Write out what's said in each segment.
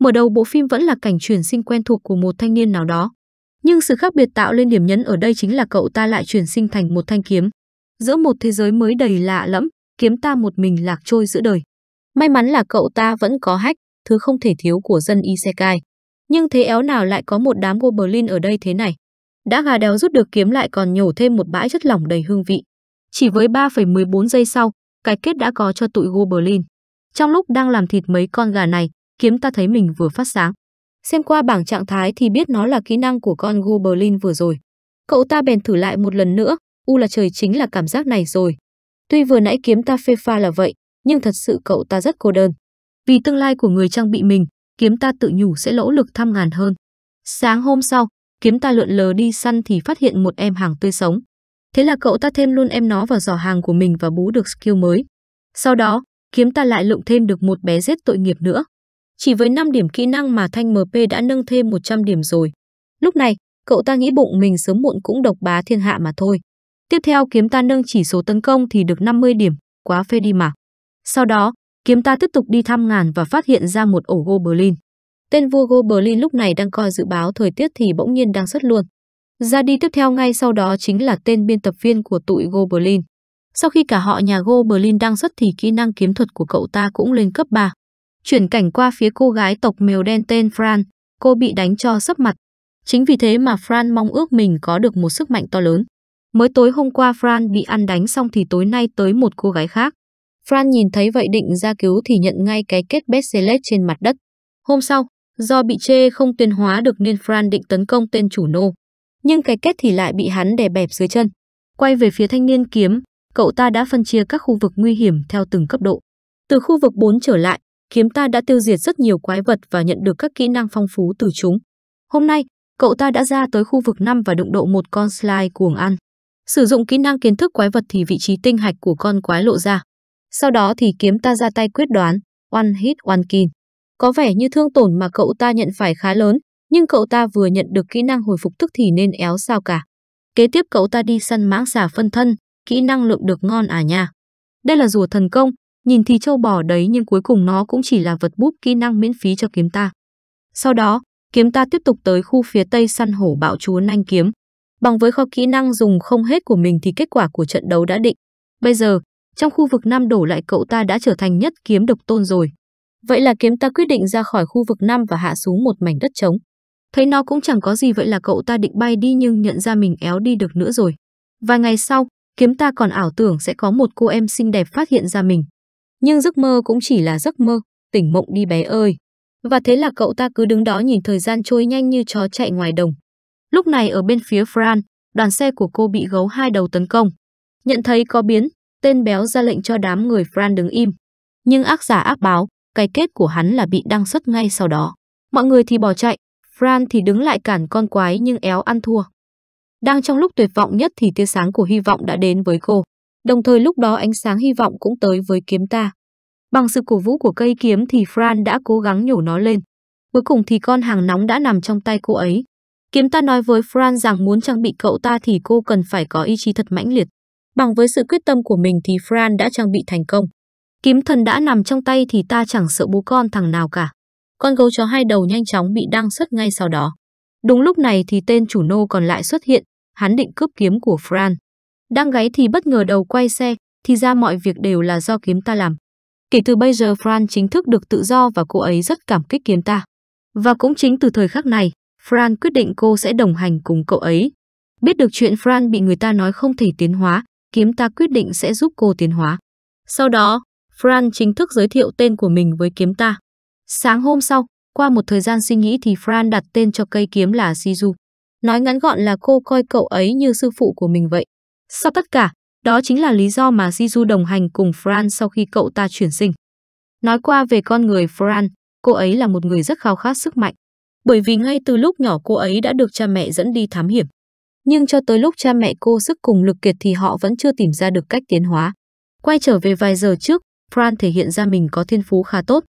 Mở đầu bộ phim vẫn là cảnh chuyển sinh quen thuộc của một thanh niên nào đó. Nhưng sự khác biệt tạo lên điểm nhấn ở đây chính là cậu ta lại chuyển sinh thành một thanh kiếm. Giữa một thế giới mới đầy lạ lẫm, kiếm ta một mình lạc trôi giữa đời. May mắn là cậu ta vẫn có hách, thứ không thể thiếu của dân Isekai. Nhưng thế éo nào lại có một đám goblin ở đây thế này? Đã gà đéo rút được kiếm lại còn nhổ thêm một bãi chất lỏng đầy hương vị. Chỉ với 3,14 giây sau, cái kết đã có cho tụi goblin. Trong lúc đang làm thịt mấy con gà này, kiếm ta thấy mình vừa phát sáng. Xem qua bảng trạng thái thì biết nó là kỹ năng của con Goblin vừa rồi. Cậu ta bèn thử lại một lần nữa, u là trời chính là cảm giác này rồi. Tuy vừa nãy kiếm ta phê pha là vậy, nhưng thật sự cậu ta rất cô đơn. Vì tương lai của người trang bị mình, kiếm ta tự nhủ sẽ lỗ lực thăm ngàn hơn. Sáng hôm sau, kiếm ta lượn lờ đi săn thì phát hiện một em hàng tươi sống. Thế là cậu ta thêm luôn em nó vào giỏ hàng của mình và bú được skill mới. Sau đó, kiếm ta lại lượm thêm được một bé rết tội nghiệp nữa. Chỉ với 5 điểm kỹ năng mà Thanh MP đã nâng thêm 100 điểm rồi. Lúc này, cậu ta nghĩ bụng mình sớm muộn cũng độc bá thiên hạ mà thôi. Tiếp theo kiếm ta nâng chỉ số tấn công thì được 50 điểm, quá phê đi mà. Sau đó, kiếm ta tiếp tục đi thăm ngàn và phát hiện ra một ổ Goblin. Tên vua Goblin lúc này đang coi dự báo thời tiết thì bỗng nhiên đang xuất luôn. Ra đi tiếp theo ngay sau đó chính là tên biên tập viên của tụi Goblin. Sau khi cả họ nhà Goblin đang xuất thì kỹ năng kiếm thuật của cậu ta cũng lên cấp 3 chuyển cảnh qua phía cô gái tộc mèo đen tên Fran, cô bị đánh cho sấp mặt. Chính vì thế mà Fran mong ước mình có được một sức mạnh to lớn. Mới tối hôm qua Fran bị ăn đánh xong thì tối nay tới một cô gái khác. Fran nhìn thấy vậy định ra cứu thì nhận ngay cái kết Besselet trên mặt đất. Hôm sau, do bị chê không tuyên hóa được nên Fran định tấn công tên chủ nô. Nhưng cái kết thì lại bị hắn đè bẹp dưới chân. Quay về phía thanh niên kiếm, cậu ta đã phân chia các khu vực nguy hiểm theo từng cấp độ. Từ khu vực 4 trở lại, kiếm ta đã tiêu diệt rất nhiều quái vật và nhận được các kỹ năng phong phú từ chúng. Hôm nay, cậu ta đã ra tới khu vực 5 và đụng độ một con slide cuồng ăn. Sử dụng kỹ năng kiến thức quái vật thì vị trí tinh hạch của con quái lộ ra. Sau đó thì kiếm ta ra tay quyết đoán, one hit one kill. Có vẻ như thương tổn mà cậu ta nhận phải khá lớn, nhưng cậu ta vừa nhận được kỹ năng hồi phục thức thì nên éo sao cả. Kế tiếp cậu ta đi săn mãng xà phân thân, kỹ năng lượng được ngon à nha. Đây là rùa thần công, Nhìn thì châu bò đấy nhưng cuối cùng nó cũng chỉ là vật búp kỹ năng miễn phí cho kiếm ta. Sau đó, kiếm ta tiếp tục tới khu phía tây săn hổ bạo chúa anh kiếm. Bằng với kho kỹ năng dùng không hết của mình thì kết quả của trận đấu đã định. Bây giờ, trong khu vực Nam đổ lại cậu ta đã trở thành nhất kiếm độc tôn rồi. Vậy là kiếm ta quyết định ra khỏi khu vực Nam và hạ xuống một mảnh đất trống. Thấy nó cũng chẳng có gì vậy là cậu ta định bay đi nhưng nhận ra mình éo đi được nữa rồi. Vài ngày sau, kiếm ta còn ảo tưởng sẽ có một cô em xinh đẹp phát hiện ra mình. Nhưng giấc mơ cũng chỉ là giấc mơ, tỉnh mộng đi bé ơi. Và thế là cậu ta cứ đứng đó nhìn thời gian trôi nhanh như chó chạy ngoài đồng. Lúc này ở bên phía Fran, đoàn xe của cô bị gấu hai đầu tấn công. Nhận thấy có biến, tên béo ra lệnh cho đám người Fran đứng im. Nhưng ác giả ác báo, cái kết của hắn là bị đăng xuất ngay sau đó. Mọi người thì bỏ chạy, Fran thì đứng lại cản con quái nhưng éo ăn thua. Đang trong lúc tuyệt vọng nhất thì tia sáng của hy vọng đã đến với cô. Đồng thời lúc đó ánh sáng hy vọng cũng tới với kiếm ta. Bằng sự cổ vũ của cây kiếm thì Fran đã cố gắng nhổ nó lên. Cuối cùng thì con hàng nóng đã nằm trong tay cô ấy. Kiếm ta nói với Fran rằng muốn trang bị cậu ta thì cô cần phải có ý chí thật mãnh liệt. Bằng với sự quyết tâm của mình thì Fran đã trang bị thành công. Kiếm thần đã nằm trong tay thì ta chẳng sợ bố con thằng nào cả. Con gấu chó hai đầu nhanh chóng bị đăng xuất ngay sau đó. Đúng lúc này thì tên chủ nô còn lại xuất hiện, hắn định cướp kiếm của Fran. Đang gáy thì bất ngờ đầu quay xe, thì ra mọi việc đều là do kiếm ta làm. Kể từ bây giờ Fran chính thức được tự do và cô ấy rất cảm kích kiếm ta. Và cũng chính từ thời khắc này, Fran quyết định cô sẽ đồng hành cùng cậu ấy. Biết được chuyện Fran bị người ta nói không thể tiến hóa, kiếm ta quyết định sẽ giúp cô tiến hóa. Sau đó, Fran chính thức giới thiệu tên của mình với kiếm ta. Sáng hôm sau, qua một thời gian suy nghĩ thì Fran đặt tên cho cây kiếm là Shizu. Nói ngắn gọn là cô coi cậu ấy như sư phụ của mình vậy. Sau tất cả, đó chính là lý do mà Jiju đồng hành cùng Fran sau khi cậu ta chuyển sinh. Nói qua về con người Fran, cô ấy là một người rất khao khát sức mạnh. Bởi vì ngay từ lúc nhỏ cô ấy đã được cha mẹ dẫn đi thám hiểm. Nhưng cho tới lúc cha mẹ cô sức cùng lực kiệt thì họ vẫn chưa tìm ra được cách tiến hóa. Quay trở về vài giờ trước, Fran thể hiện ra mình có thiên phú khá tốt.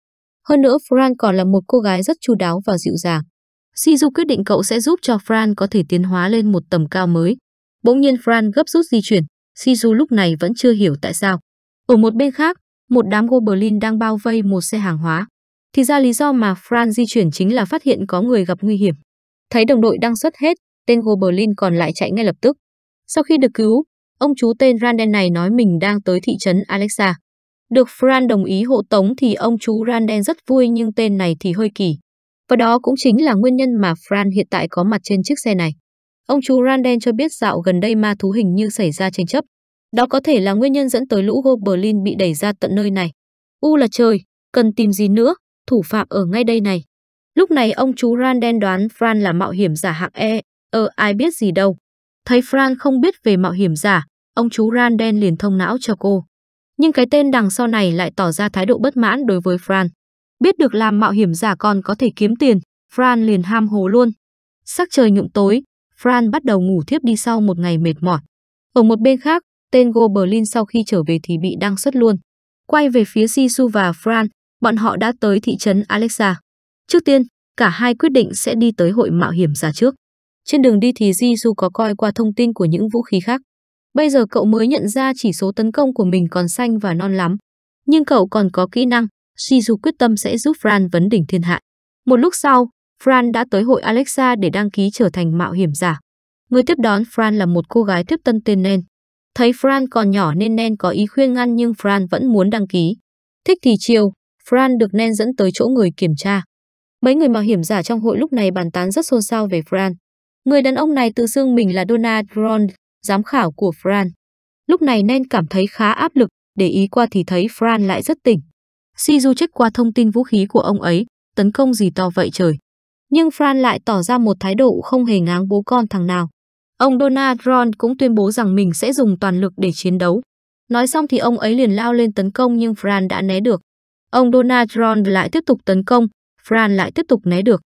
Hơn nữa, Fran còn là một cô gái rất chu đáo và dịu dàng. Shizu quyết định cậu sẽ giúp cho Fran có thể tiến hóa lên một tầm cao mới. Bỗng nhiên Fran gấp rút di chuyển, Shizu lúc này vẫn chưa hiểu tại sao. Ở một bên khác, một đám goblin đang bao vây một xe hàng hóa. Thì ra lý do mà Fran di chuyển chính là phát hiện có người gặp nguy hiểm. Thấy đồng đội đang xuất hết, tên goblin còn lại chạy ngay lập tức. Sau khi được cứu, ông chú tên Randen này nói mình đang tới thị trấn Alexa. Được Fran đồng ý hộ tống thì ông chú Randen rất vui nhưng tên này thì hơi kỳ. Và đó cũng chính là nguyên nhân mà Fran hiện tại có mặt trên chiếc xe này. Ông chú Randen cho biết dạo gần đây ma thú hình như xảy ra tranh chấp. Đó có thể là nguyên nhân dẫn tới lũ Goblin bị đẩy ra tận nơi này. U là trời, cần tìm gì nữa, thủ phạm ở ngay đây này. Lúc này ông chú Randen đoán Fran là mạo hiểm giả hạng E, ờ ai biết gì đâu. Thấy Fran không biết về mạo hiểm giả, ông chú Randen liền thông não cho cô. Nhưng cái tên đằng sau này lại tỏ ra thái độ bất mãn đối với Fran. Biết được làm mạo hiểm giả còn có thể kiếm tiền, Fran liền ham hồ luôn. Sắc trời nhuộm tối, Fran bắt đầu ngủ thiếp đi sau một ngày mệt mỏi. Ở một bên khác, tên Goblin sau khi trở về thì bị đăng xuất luôn. Quay về phía Sisu và Fran, bọn họ đã tới thị trấn Alexa. Trước tiên, cả hai quyết định sẽ đi tới hội mạo hiểm giả trước. Trên đường đi thì Jisoo có coi qua thông tin của những vũ khí khác. Bây giờ cậu mới nhận ra chỉ số tấn công của mình còn xanh và non lắm. Nhưng cậu còn có kỹ năng, Jisoo quyết tâm sẽ giúp Fran vấn đỉnh thiên hạ. Một lúc sau, Fran đã tới hội Alexa để đăng ký trở thành mạo hiểm giả. Người tiếp đón Fran là một cô gái tiếp tân tên Nen. Thấy Fran còn nhỏ nên Nen có ý khuyên ngăn nhưng Fran vẫn muốn đăng ký. Thích thì chiều, Fran được Nen dẫn tới chỗ người kiểm tra. Mấy người mạo hiểm giả trong hội lúc này bàn tán rất xôn xao về Fran. Người đàn ông này tự xưng mình là Donald Ron, giám khảo của Fran. Lúc này Nen cảm thấy khá áp lực, để ý qua thì thấy Fran lại rất tỉnh. Shizu check qua thông tin vũ khí của ông ấy, tấn công gì to vậy trời nhưng Fran lại tỏ ra một thái độ không hề ngáng bố con thằng nào. Ông Donald Ron cũng tuyên bố rằng mình sẽ dùng toàn lực để chiến đấu. Nói xong thì ông ấy liền lao lên tấn công nhưng Fran đã né được. Ông Donald Ron lại tiếp tục tấn công, Fran lại tiếp tục né được.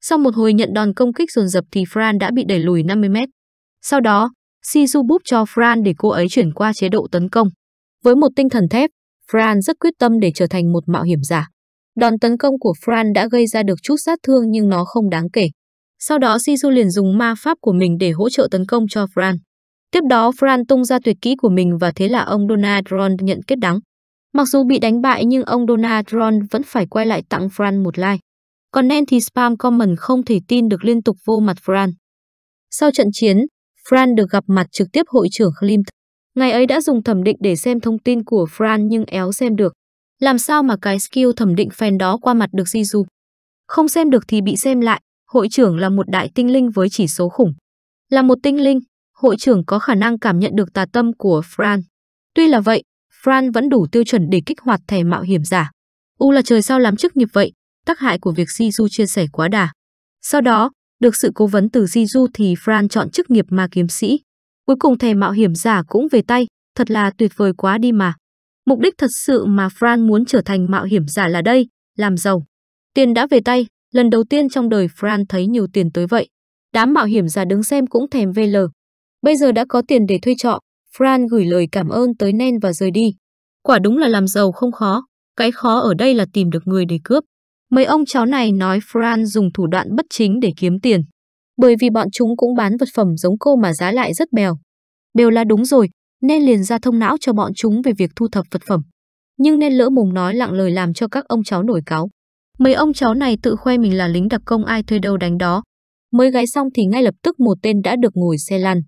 Sau một hồi nhận đòn công kích dồn dập thì Fran đã bị đẩy lùi 50 mét. Sau đó, Sisu búp cho Fran để cô ấy chuyển qua chế độ tấn công. Với một tinh thần thép, Fran rất quyết tâm để trở thành một mạo hiểm giả. Đòn tấn công của Fran đã gây ra được chút sát thương nhưng nó không đáng kể. Sau đó Sisu liền dùng ma pháp của mình để hỗ trợ tấn công cho Fran. Tiếp đó Fran tung ra tuyệt kỹ của mình và thế là ông Donaldron nhận kết đắng. Mặc dù bị đánh bại nhưng ông Donaldron vẫn phải quay lại tặng Fran một like. Còn Nen thì spam comment không thể tin được liên tục vô mặt Fran. Sau trận chiến, Fran được gặp mặt trực tiếp hội trưởng Klimt. Ngày ấy đã dùng thẩm định để xem thông tin của Fran nhưng éo xem được. Làm sao mà cái skill thẩm định fan đó qua mặt được Jiju? Không xem được thì bị xem lại, hội trưởng là một đại tinh linh với chỉ số khủng. Là một tinh linh, hội trưởng có khả năng cảm nhận được tà tâm của Fran. Tuy là vậy, Fran vẫn đủ tiêu chuẩn để kích hoạt thẻ mạo hiểm giả. U là trời sao làm chức nghiệp vậy, tác hại của việc Jiju chia sẻ quá đà. Sau đó, được sự cố vấn từ Jiju thì Fran chọn chức nghiệp ma kiếm sĩ. Cuối cùng thẻ mạo hiểm giả cũng về tay, thật là tuyệt vời quá đi mà. Mục đích thật sự mà Fran muốn trở thành mạo hiểm giả là đây, làm giàu. Tiền đã về tay, lần đầu tiên trong đời Fran thấy nhiều tiền tới vậy. Đám mạo hiểm giả đứng xem cũng thèm VL. Bây giờ đã có tiền để thuê trọ, Fran gửi lời cảm ơn tới Nen và rời đi. Quả đúng là làm giàu không khó, cái khó ở đây là tìm được người để cướp. Mấy ông cháu này nói Fran dùng thủ đoạn bất chính để kiếm tiền. Bởi vì bọn chúng cũng bán vật phẩm giống cô mà giá lại rất bèo. Bèo là đúng rồi, nên liền ra thông não cho bọn chúng về việc thu thập vật phẩm. Nhưng nên lỡ mồm nói lặng lời làm cho các ông cháu nổi cáo. Mấy ông cháu này tự khoe mình là lính đặc công ai thuê đâu đánh đó. Mới gái xong thì ngay lập tức một tên đã được ngồi xe lăn.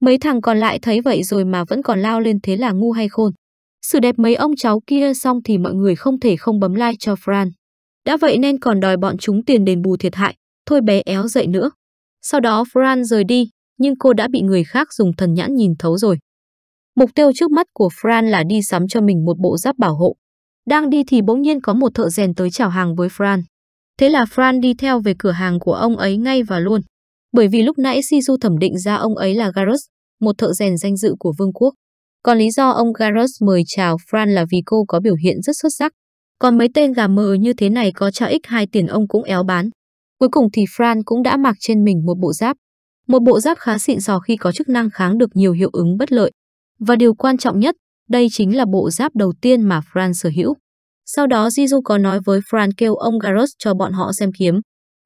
Mấy thằng còn lại thấy vậy rồi mà vẫn còn lao lên thế là ngu hay khôn. Sự đẹp mấy ông cháu kia xong thì mọi người không thể không bấm like cho Fran. Đã vậy nên còn đòi bọn chúng tiền đền bù thiệt hại, thôi bé éo dậy nữa. Sau đó Fran rời đi, nhưng cô đã bị người khác dùng thần nhãn nhìn thấu rồi. Mục tiêu trước mắt của Fran là đi sắm cho mình một bộ giáp bảo hộ. Đang đi thì bỗng nhiên có một thợ rèn tới chào hàng với Fran. Thế là Fran đi theo về cửa hàng của ông ấy ngay và luôn. Bởi vì lúc nãy Sisu thẩm định ra ông ấy là Garrus, một thợ rèn danh dự của vương quốc. Còn lý do ông Garrus mời chào Fran là vì cô có biểu hiện rất xuất sắc. Còn mấy tên gà mờ như thế này có cho x hai tiền ông cũng éo bán. Cuối cùng thì Fran cũng đã mặc trên mình một bộ giáp. Một bộ giáp khá xịn sò khi có chức năng kháng được nhiều hiệu ứng bất lợi. Và điều quan trọng nhất, đây chính là bộ giáp đầu tiên mà Fran sở hữu. Sau đó Jisoo có nói với Fran kêu ông Garros cho bọn họ xem kiếm.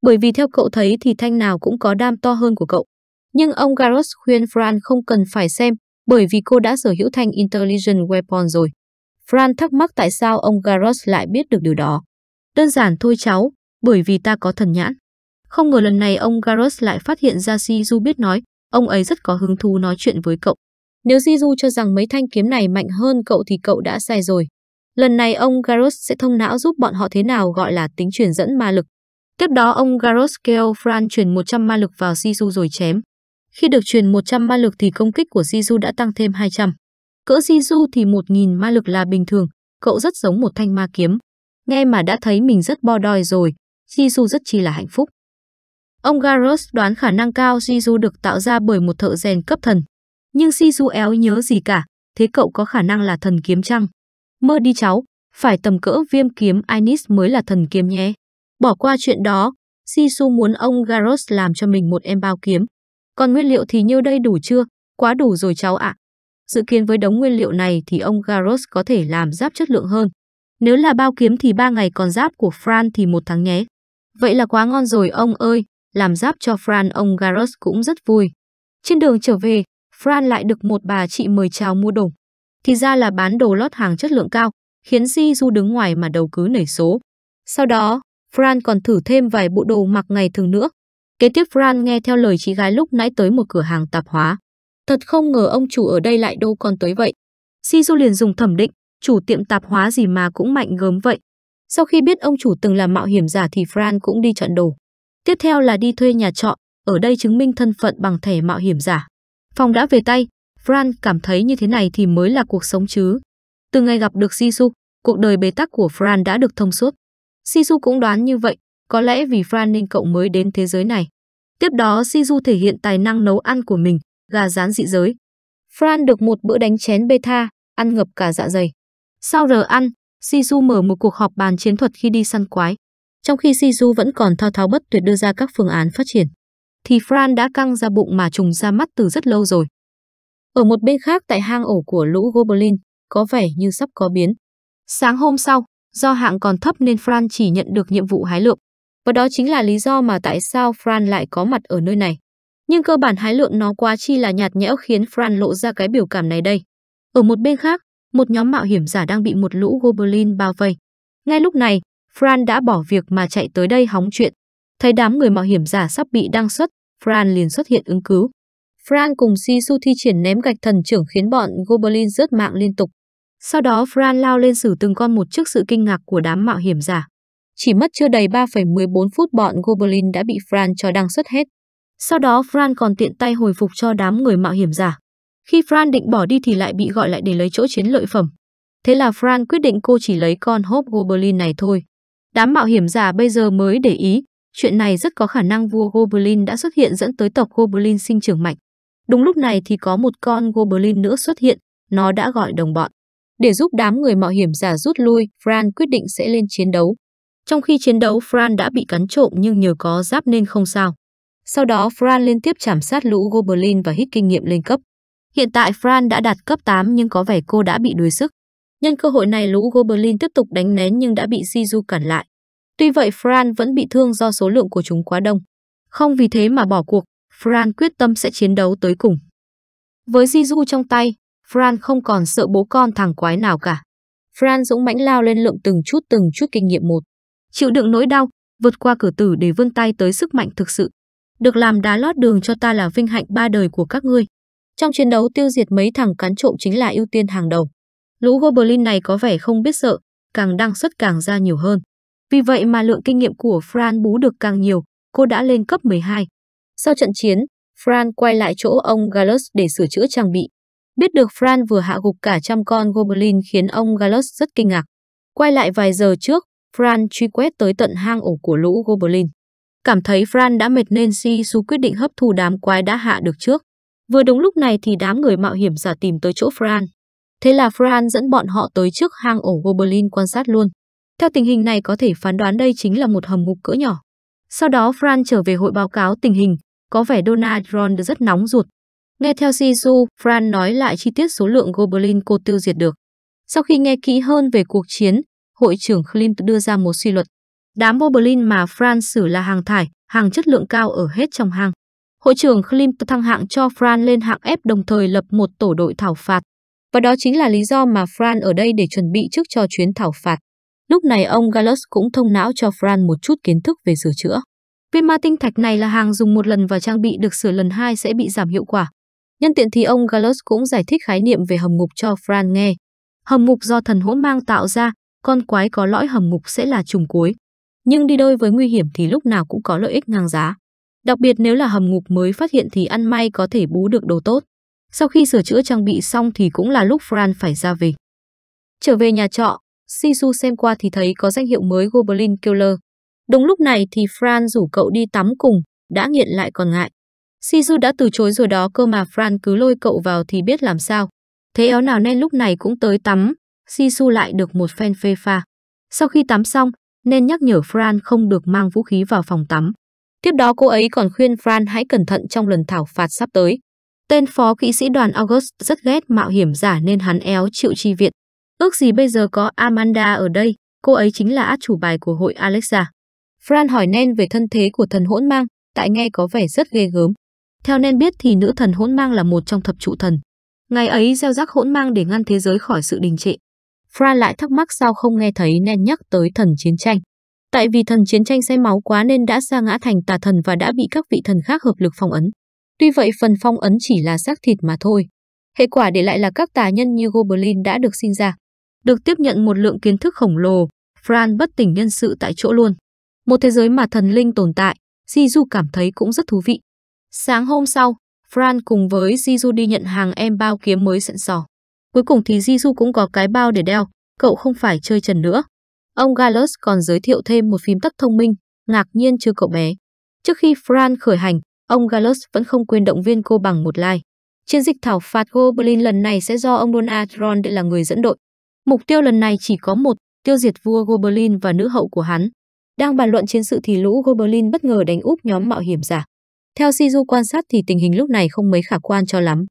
Bởi vì theo cậu thấy thì thanh nào cũng có đam to hơn của cậu. Nhưng ông Garros khuyên Fran không cần phải xem bởi vì cô đã sở hữu thanh Intelligent Weapon rồi. Fran thắc mắc tại sao ông Garros lại biết được điều đó. Đơn giản thôi cháu, bởi vì ta có thần nhãn. Không ngờ lần này ông Garros lại phát hiện ra Shizu biết nói, ông ấy rất có hứng thú nói chuyện với cậu. Nếu Jiju cho rằng mấy thanh kiếm này mạnh hơn cậu thì cậu đã sai rồi. Lần này ông Garros sẽ thông não giúp bọn họ thế nào gọi là tính truyền dẫn ma lực. Tiếp đó ông Garros kêu Fran truyền 100 ma lực vào Jiju rồi chém. Khi được truyền 100 ma lực thì công kích của Jiju đã tăng thêm 200. Cỡ Jiju thì 1.000 ma lực là bình thường, cậu rất giống một thanh ma kiếm. Nghe mà đã thấy mình rất bo đòi rồi, Jiju rất chi là hạnh phúc. Ông Garros đoán khả năng cao Jiju được tạo ra bởi một thợ rèn cấp thần, nhưng Sisu éo nhớ gì cả, thế cậu có khả năng là thần kiếm chăng? Mơ đi cháu, phải tầm cỡ viêm kiếm Ainis mới là thần kiếm nhé. Bỏ qua chuyện đó, Sisu muốn ông Garros làm cho mình một em bao kiếm. Còn nguyên liệu thì nhiêu đây đủ chưa? Quá đủ rồi cháu ạ. À. Dự kiến với đống nguyên liệu này thì ông Garros có thể làm giáp chất lượng hơn. Nếu là bao kiếm thì ba ngày còn giáp của Fran thì một tháng nhé. Vậy là quá ngon rồi ông ơi, làm giáp cho Fran ông Garros cũng rất vui. Trên đường trở về, Fran lại được một bà chị mời chào mua đồ. Thì ra là bán đồ lót hàng chất lượng cao, khiến Ji Du đứng ngoài mà đầu cứ nảy số. Sau đó, Fran còn thử thêm vài bộ đồ mặc ngày thường nữa. Kế tiếp Fran nghe theo lời chị gái lúc nãy tới một cửa hàng tạp hóa. Thật không ngờ ông chủ ở đây lại đâu còn tới vậy. Si Du liền dùng thẩm định, chủ tiệm tạp hóa gì mà cũng mạnh gớm vậy. Sau khi biết ông chủ từng làm mạo hiểm giả thì Fran cũng đi chọn đồ. Tiếp theo là đi thuê nhà trọ, ở đây chứng minh thân phận bằng thẻ mạo hiểm giả. Phòng đã về tay, Fran cảm thấy như thế này thì mới là cuộc sống chứ. Từ ngày gặp được Sisu, cuộc đời bế tắc của Fran đã được thông suốt. Sisu cũng đoán như vậy, có lẽ vì Fran nên cậu mới đến thế giới này. Tiếp đó Sisu thể hiện tài năng nấu ăn của mình, gà rán dị giới. Fran được một bữa đánh chén beta, ăn ngập cả dạ dày. Sau giờ ăn, Sisu mở một cuộc họp bàn chiến thuật khi đi săn quái, trong khi Sisu vẫn còn thao tháo bất tuyệt đưa ra các phương án phát triển thì Fran đã căng ra bụng mà trùng ra mắt từ rất lâu rồi. Ở một bên khác tại hang ổ của lũ Goblin, có vẻ như sắp có biến. Sáng hôm sau, do hạng còn thấp nên Fran chỉ nhận được nhiệm vụ hái lượng Và đó chính là lý do mà tại sao Fran lại có mặt ở nơi này. Nhưng cơ bản hái lượng nó quá chi là nhạt nhẽo khiến Fran lộ ra cái biểu cảm này đây. Ở một bên khác, một nhóm mạo hiểm giả đang bị một lũ Goblin bao vây. Ngay lúc này, Fran đã bỏ việc mà chạy tới đây hóng chuyện. Thấy đám người mạo hiểm giả sắp bị đăng xuất, Fran liền xuất hiện ứng cứu. Fran cùng Sisu thi triển ném gạch thần trưởng khiến bọn Goblin rớt mạng liên tục. Sau đó Fran lao lên xử từng con một trước sự kinh ngạc của đám mạo hiểm giả. Chỉ mất chưa đầy 3,14 phút bọn Goblin đã bị Fran cho đăng xuất hết. Sau đó Fran còn tiện tay hồi phục cho đám người mạo hiểm giả. Khi Fran định bỏ đi thì lại bị gọi lại để lấy chỗ chiến lợi phẩm. Thế là Fran quyết định cô chỉ lấy con hốp Goblin này thôi. Đám mạo hiểm giả bây giờ mới để ý, chuyện này rất có khả năng vua Goblin đã xuất hiện dẫn tới tộc Goblin sinh trưởng mạnh. Đúng lúc này thì có một con Goblin nữa xuất hiện, nó đã gọi đồng bọn. Để giúp đám người mạo hiểm giả rút lui, Fran quyết định sẽ lên chiến đấu. Trong khi chiến đấu Fran đã bị cắn trộm nhưng nhờ có giáp nên không sao. Sau đó Fran liên tiếp chảm sát lũ Goblin và hít kinh nghiệm lên cấp. Hiện tại Fran đã đạt cấp 8 nhưng có vẻ cô đã bị đuối sức. Nhân cơ hội này lũ Goblin tiếp tục đánh nén nhưng đã bị Shizu cản lại. Tuy vậy Fran vẫn bị thương do số lượng của chúng quá đông. Không vì thế mà bỏ cuộc, Fran quyết tâm sẽ chiến đấu tới cùng. Với Jiju trong tay, Fran không còn sợ bố con thằng quái nào cả. Fran dũng mãnh lao lên lượng từng chút từng chút kinh nghiệm một. Chịu đựng nỗi đau, vượt qua cửa tử để vươn tay tới sức mạnh thực sự. Được làm đá lót đường cho ta là vinh hạnh ba đời của các ngươi. Trong chiến đấu tiêu diệt mấy thằng cán trộm chính là ưu tiên hàng đầu. Lũ Goblin này có vẻ không biết sợ, càng đang xuất càng ra nhiều hơn. Vì vậy mà lượng kinh nghiệm của Fran bú được càng nhiều, cô đã lên cấp 12. Sau trận chiến, Fran quay lại chỗ ông Galus để sửa chữa trang bị. Biết được Fran vừa hạ gục cả trăm con Goblin khiến ông Galus rất kinh ngạc. Quay lại vài giờ trước, Fran truy quét tới tận hang ổ của lũ Goblin. Cảm thấy Fran đã mệt nên Sisu quyết định hấp thu đám quái đã hạ được trước. Vừa đúng lúc này thì đám người mạo hiểm giả tìm tới chỗ Fran. Thế là Fran dẫn bọn họ tới trước hang ổ Goblin quan sát luôn. Theo tình hình này có thể phán đoán đây chính là một hầm ngục cỡ nhỏ. Sau đó Fran trở về hội báo cáo tình hình, có vẻ Donald Ron rất nóng ruột. Nghe theo Sisu, Fran nói lại chi tiết số lượng Goblin cô tiêu diệt được. Sau khi nghe kỹ hơn về cuộc chiến, hội trưởng Klimt đưa ra một suy luận. Đám Goblin mà Fran xử là hàng thải, hàng chất lượng cao ở hết trong hang. Hội trưởng Klimt thăng hạng cho Fran lên hạng F đồng thời lập một tổ đội thảo phạt. Và đó chính là lý do mà Fran ở đây để chuẩn bị trước cho chuyến thảo phạt. Lúc này ông Gallus cũng thông não cho Fran một chút kiến thức về sửa chữa. Viên ma tinh thạch này là hàng dùng một lần và trang bị được sửa lần hai sẽ bị giảm hiệu quả. Nhân tiện thì ông Gallus cũng giải thích khái niệm về hầm ngục cho Fran nghe. Hầm ngục do thần hỗn mang tạo ra, con quái có lõi hầm ngục sẽ là trùng cuối. Nhưng đi đôi với nguy hiểm thì lúc nào cũng có lợi ích ngang giá. Đặc biệt nếu là hầm ngục mới phát hiện thì ăn may có thể bú được đồ tốt. Sau khi sửa chữa trang bị xong thì cũng là lúc Fran phải ra về. Trở về nhà trọ, Sisu xem qua thì thấy có danh hiệu mới Goblin Killer. Đúng lúc này thì Fran rủ cậu đi tắm cùng, đã nghiện lại còn ngại. Sisu đã từ chối rồi đó cơ mà Fran cứ lôi cậu vào thì biết làm sao. Thế éo nào nên lúc này cũng tới tắm, Sisu lại được một phen phê pha. Sau khi tắm xong, nên nhắc nhở Fran không được mang vũ khí vào phòng tắm. Tiếp đó cô ấy còn khuyên Fran hãy cẩn thận trong lần thảo phạt sắp tới. Tên phó kỹ sĩ đoàn August rất ghét mạo hiểm giả nên hắn éo chịu chi viện. Ước gì bây giờ có Amanda ở đây, cô ấy chính là át chủ bài của hội Alexa. Fran hỏi Nen về thân thế của thần hỗn mang, tại nghe có vẻ rất ghê gớm. Theo Nen biết thì nữ thần hỗn mang là một trong thập trụ thần. Ngày ấy gieo rắc hỗn mang để ngăn thế giới khỏi sự đình trệ. Fran lại thắc mắc sao không nghe thấy Nen nhắc tới thần chiến tranh. Tại vì thần chiến tranh say máu quá nên đã sa ngã thành tà thần và đã bị các vị thần khác hợp lực phong ấn. Tuy vậy phần phong ấn chỉ là xác thịt mà thôi. Hệ quả để lại là các tà nhân như Goblin đã được sinh ra. Được tiếp nhận một lượng kiến thức khổng lồ, Fran bất tỉnh nhân sự tại chỗ luôn. Một thế giới mà thần linh tồn tại, Jiju cảm thấy cũng rất thú vị. Sáng hôm sau, Fran cùng với Jiju đi nhận hàng em bao kiếm mới sẵn sò. Cuối cùng thì Jiju cũng có cái bao để đeo, cậu không phải chơi trần nữa. Ông Galus còn giới thiệu thêm một phím tắt thông minh, ngạc nhiên chưa cậu bé. Trước khi Fran khởi hành, ông Galus vẫn không quên động viên cô bằng một like. Chiến dịch thảo phạt Goblin lần này sẽ do ông Donald Ron là người dẫn đội. Mục tiêu lần này chỉ có một, tiêu diệt vua Goblin và nữ hậu của hắn. Đang bàn luận chiến sự thì lũ Goblin bất ngờ đánh úp nhóm mạo hiểm giả. Theo Siju quan sát thì tình hình lúc này không mấy khả quan cho lắm.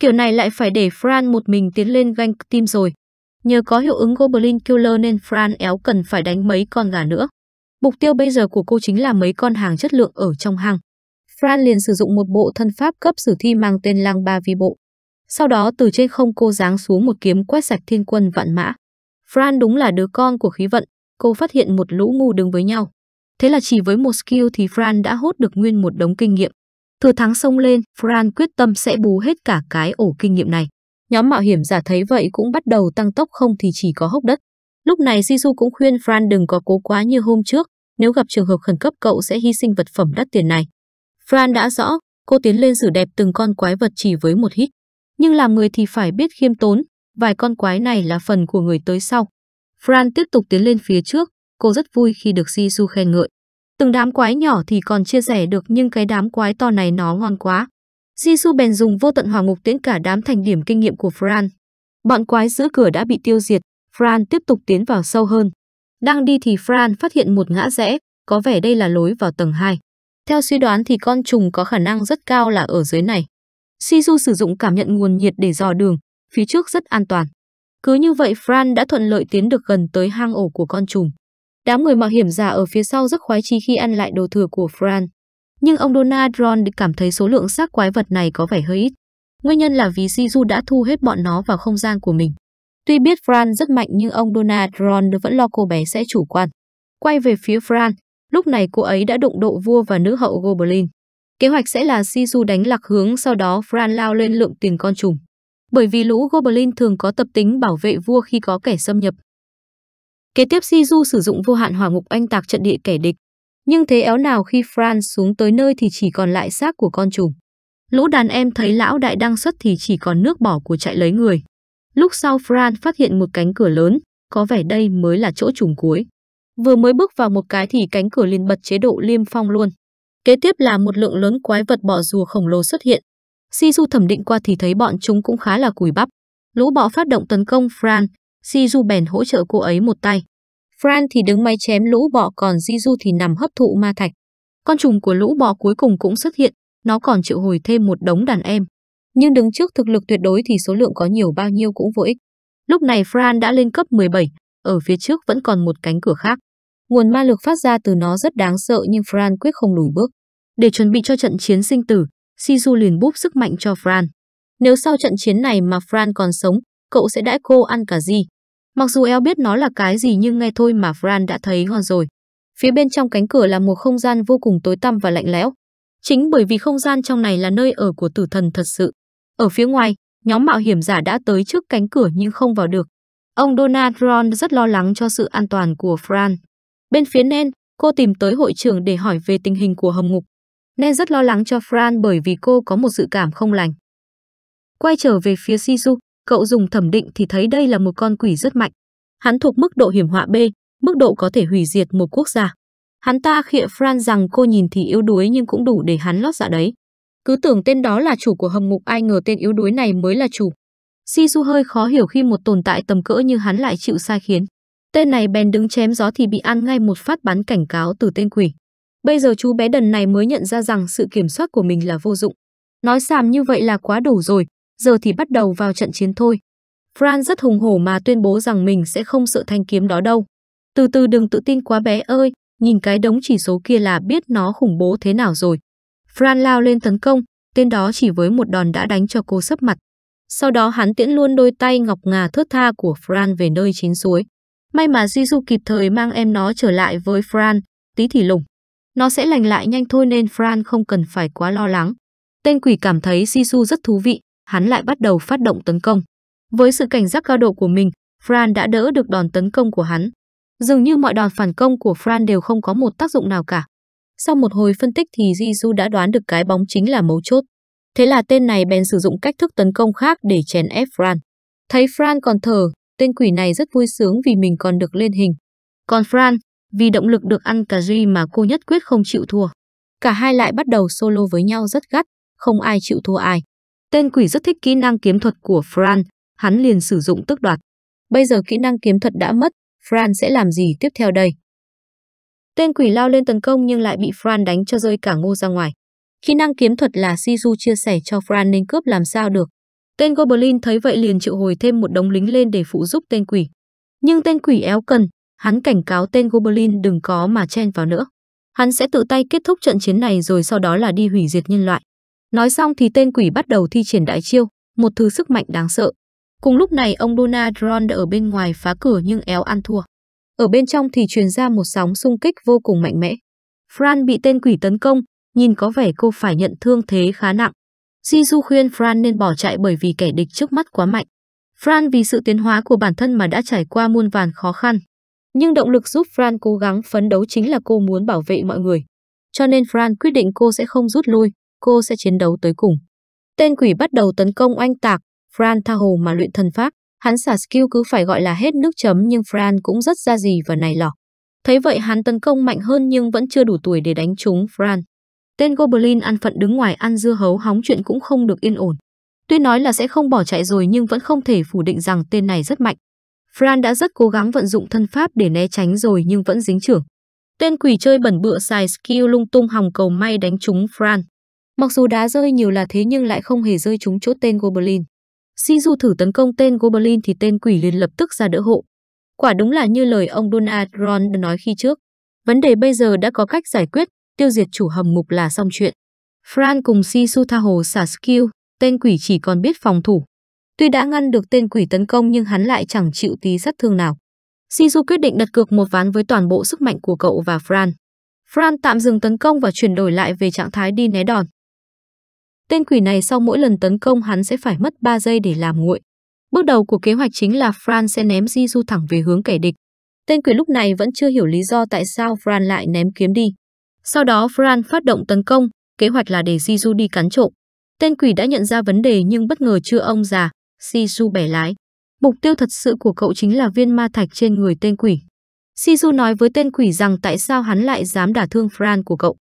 Kiểu này lại phải để Fran một mình tiến lên ganh tim rồi. Nhờ có hiệu ứng Goblin Killer nên Fran éo cần phải đánh mấy con gà nữa. Mục tiêu bây giờ của cô chính là mấy con hàng chất lượng ở trong hang. Fran liền sử dụng một bộ thân pháp cấp sử thi mang tên Lang Ba Vi Bộ. Sau đó từ trên không cô giáng xuống một kiếm quét sạch thiên quân vạn mã. Fran đúng là đứa con của khí vận, cô phát hiện một lũ ngu đứng với nhau. Thế là chỉ với một skill thì Fran đã hốt được nguyên một đống kinh nghiệm. Thừa thắng sông lên, Fran quyết tâm sẽ bù hết cả cái ổ kinh nghiệm này. Nhóm mạo hiểm giả thấy vậy cũng bắt đầu tăng tốc không thì chỉ có hốc đất. Lúc này Jisoo cũng khuyên Fran đừng có cố quá như hôm trước, nếu gặp trường hợp khẩn cấp cậu sẽ hy sinh vật phẩm đắt tiền này. Fran đã rõ, cô tiến lên giữ đẹp từng con quái vật chỉ với một hít nhưng làm người thì phải biết khiêm tốn, vài con quái này là phần của người tới sau. Fran tiếp tục tiến lên phía trước, cô rất vui khi được Jisoo khen ngợi. Từng đám quái nhỏ thì còn chia sẻ được nhưng cái đám quái to này nó ngon quá. Jisoo bèn dùng vô tận hỏa ngục tiễn cả đám thành điểm kinh nghiệm của Fran. Bọn quái giữa cửa đã bị tiêu diệt, Fran tiếp tục tiến vào sâu hơn. Đang đi thì Fran phát hiện một ngã rẽ, có vẻ đây là lối vào tầng 2. Theo suy đoán thì con trùng có khả năng rất cao là ở dưới này. Shizu sử dụng cảm nhận nguồn nhiệt để dò đường, phía trước rất an toàn. Cứ như vậy Fran đã thuận lợi tiến được gần tới hang ổ của con trùng. Đám người mạo hiểm giả ở phía sau rất khoái chí khi ăn lại đồ thừa của Fran. Nhưng ông Donald Ron cảm thấy số lượng xác quái vật này có vẻ hơi ít. Nguyên nhân là vì Shizu đã thu hết bọn nó vào không gian của mình. Tuy biết Fran rất mạnh nhưng ông Donald Ron vẫn lo cô bé sẽ chủ quan. Quay về phía Fran, lúc này cô ấy đã đụng độ vua và nữ hậu Goblin. Kế hoạch sẽ là Sisu đánh lạc hướng sau đó Fran lao lên lượng tiền con trùng. Bởi vì lũ Goblin thường có tập tính bảo vệ vua khi có kẻ xâm nhập. Kế tiếp Sisu sử dụng vô hạn hỏa ngục anh tạc trận địa kẻ địch. Nhưng thế éo nào khi Fran xuống tới nơi thì chỉ còn lại xác của con trùng. Lũ đàn em thấy lão đại đang xuất thì chỉ còn nước bỏ của chạy lấy người. Lúc sau Fran phát hiện một cánh cửa lớn, có vẻ đây mới là chỗ trùng cuối. Vừa mới bước vào một cái thì cánh cửa liền bật chế độ liêm phong luôn. Kế tiếp là một lượng lớn quái vật bọ rùa khổng lồ xuất hiện. Shizu thẩm định qua thì thấy bọn chúng cũng khá là cùi bắp. Lũ bọ phát động tấn công Fran, Shizu bèn hỗ trợ cô ấy một tay. Fran thì đứng máy chém lũ bọ còn Shizu thì nằm hấp thụ ma thạch. Con trùng của lũ bọ cuối cùng cũng xuất hiện, nó còn triệu hồi thêm một đống đàn em. Nhưng đứng trước thực lực tuyệt đối thì số lượng có nhiều bao nhiêu cũng vô ích. Lúc này Fran đã lên cấp 17, ở phía trước vẫn còn một cánh cửa khác. Nguồn ma lực phát ra từ nó rất đáng sợ nhưng Fran quyết không lùi bước. Để chuẩn bị cho trận chiến sinh tử, Shizu liền búp sức mạnh cho Fran. Nếu sau trận chiến này mà Fran còn sống, cậu sẽ đãi cô ăn cả gì. Mặc dù eo biết nó là cái gì nhưng nghe thôi mà Fran đã thấy ngon rồi. Phía bên trong cánh cửa là một không gian vô cùng tối tăm và lạnh lẽo. Chính bởi vì không gian trong này là nơi ở của tử thần thật sự. Ở phía ngoài, nhóm mạo hiểm giả đã tới trước cánh cửa nhưng không vào được. Ông Donald Ron rất lo lắng cho sự an toàn của Fran. Bên phía Nen, cô tìm tới hội trưởng để hỏi về tình hình của hầm Ngục. Nen rất lo lắng cho Fran bởi vì cô có một dự cảm không lành. Quay trở về phía Sisu, cậu dùng thẩm định thì thấy đây là một con quỷ rất mạnh. Hắn thuộc mức độ hiểm họa B, mức độ có thể hủy diệt một quốc gia. Hắn ta khịa Fran rằng cô nhìn thì yếu đuối nhưng cũng đủ để hắn lót dạ đấy. Cứ tưởng tên đó là chủ của hầm ngục ai ngờ tên yếu đuối này mới là chủ. Sisu hơi khó hiểu khi một tồn tại tầm cỡ như hắn lại chịu sai khiến. Tên này bèn đứng chém gió thì bị ăn ngay một phát bắn cảnh cáo từ tên quỷ. Bây giờ chú bé đần này mới nhận ra rằng sự kiểm soát của mình là vô dụng. Nói xàm như vậy là quá đủ rồi, giờ thì bắt đầu vào trận chiến thôi. Fran rất hùng hổ mà tuyên bố rằng mình sẽ không sợ thanh kiếm đó đâu. Từ từ đừng tự tin quá bé ơi, nhìn cái đống chỉ số kia là biết nó khủng bố thế nào rồi. Fran lao lên tấn công, tên đó chỉ với một đòn đã đánh cho cô sấp mặt. Sau đó hắn tiễn luôn đôi tay ngọc ngà thướt tha của Fran về nơi chín suối. May mà Jisoo kịp thời mang em nó trở lại với Fran, tí thì lủng, Nó sẽ lành lại nhanh thôi nên Fran không cần phải quá lo lắng. Tên quỷ cảm thấy Jisoo rất thú vị, hắn lại bắt đầu phát động tấn công. Với sự cảnh giác cao độ của mình, Fran đã đỡ được đòn tấn công của hắn. Dường như mọi đòn phản công của Fran đều không có một tác dụng nào cả. Sau một hồi phân tích thì Jisoo đã đoán được cái bóng chính là mấu chốt. Thế là tên này bèn sử dụng cách thức tấn công khác để chèn ép Fran. Thấy Fran còn thở, Tên quỷ này rất vui sướng vì mình còn được lên hình. Còn Fran, vì động lực được ăn cà ri mà cô nhất quyết không chịu thua. Cả hai lại bắt đầu solo với nhau rất gắt, không ai chịu thua ai. Tên quỷ rất thích kỹ năng kiếm thuật của Fran, hắn liền sử dụng tức đoạt. Bây giờ kỹ năng kiếm thuật đã mất, Fran sẽ làm gì tiếp theo đây? Tên quỷ lao lên tấn công nhưng lại bị Fran đánh cho rơi cả ngô ra ngoài. Kỹ năng kiếm thuật là Sisu chia sẻ cho Fran nên cướp làm sao được, Tên Goblin thấy vậy liền triệu hồi thêm một đống lính lên để phụ giúp tên quỷ. Nhưng tên quỷ éo cần, hắn cảnh cáo tên Goblin đừng có mà chen vào nữa. Hắn sẽ tự tay kết thúc trận chiến này rồi sau đó là đi hủy diệt nhân loại. Nói xong thì tên quỷ bắt đầu thi triển đại chiêu, một thứ sức mạnh đáng sợ. Cùng lúc này ông Donald Ron ở bên ngoài phá cửa nhưng éo ăn thua. Ở bên trong thì truyền ra một sóng xung kích vô cùng mạnh mẽ. Fran bị tên quỷ tấn công, nhìn có vẻ cô phải nhận thương thế khá nặng. Jisoo khuyên Fran nên bỏ chạy bởi vì kẻ địch trước mắt quá mạnh. Fran vì sự tiến hóa của bản thân mà đã trải qua muôn vàn khó khăn. Nhưng động lực giúp Fran cố gắng phấn đấu chính là cô muốn bảo vệ mọi người. Cho nên Fran quyết định cô sẽ không rút lui, cô sẽ chiến đấu tới cùng. Tên quỷ bắt đầu tấn công oanh tạc, Fran tha hồ mà luyện thần pháp, hắn xả skill cứ phải gọi là hết nước chấm nhưng Fran cũng rất ra gì và này lỏ. Thấy vậy hắn tấn công mạnh hơn nhưng vẫn chưa đủ tuổi để đánh trúng Fran. Tên Goblin ăn phận đứng ngoài ăn dưa hấu hóng chuyện cũng không được yên ổn. Tuy nói là sẽ không bỏ chạy rồi nhưng vẫn không thể phủ định rằng tên này rất mạnh. Fran đã rất cố gắng vận dụng thân pháp để né tránh rồi nhưng vẫn dính trưởng. Tên quỷ chơi bẩn bựa xài skill lung tung hòng cầu may đánh trúng Fran. Mặc dù đá rơi nhiều là thế nhưng lại không hề rơi trúng chỗ tên Goblin. Shinju thử tấn công tên Goblin thì tên quỷ liền lập tức ra đỡ hộ. Quả đúng là như lời ông Donald Ron nói khi trước. Vấn đề bây giờ đã có cách giải quyết, tiêu diệt chủ hầm ngục là xong chuyện. Fran cùng tha hồ xả skill. tên quỷ chỉ còn biết phòng thủ. Tuy đã ngăn được tên quỷ tấn công nhưng hắn lại chẳng chịu tí sát thương nào. Shizu quyết định đặt cược một ván với toàn bộ sức mạnh của cậu và Fran. Fran tạm dừng tấn công và chuyển đổi lại về trạng thái đi né đòn. Tên quỷ này sau mỗi lần tấn công hắn sẽ phải mất 3 giây để làm nguội. Bước đầu của kế hoạch chính là Fran sẽ ném Shizu thẳng về hướng kẻ địch. Tên quỷ lúc này vẫn chưa hiểu lý do tại sao Fran lại ném kiếm đi. Sau đó Fran phát động tấn công, kế hoạch là để Jiju đi cắn trộm. Tên quỷ đã nhận ra vấn đề nhưng bất ngờ chưa ông già, Jiju bẻ lái. Mục tiêu thật sự của cậu chính là viên ma thạch trên người tên quỷ. Jiju nói với tên quỷ rằng tại sao hắn lại dám đả thương Fran của cậu.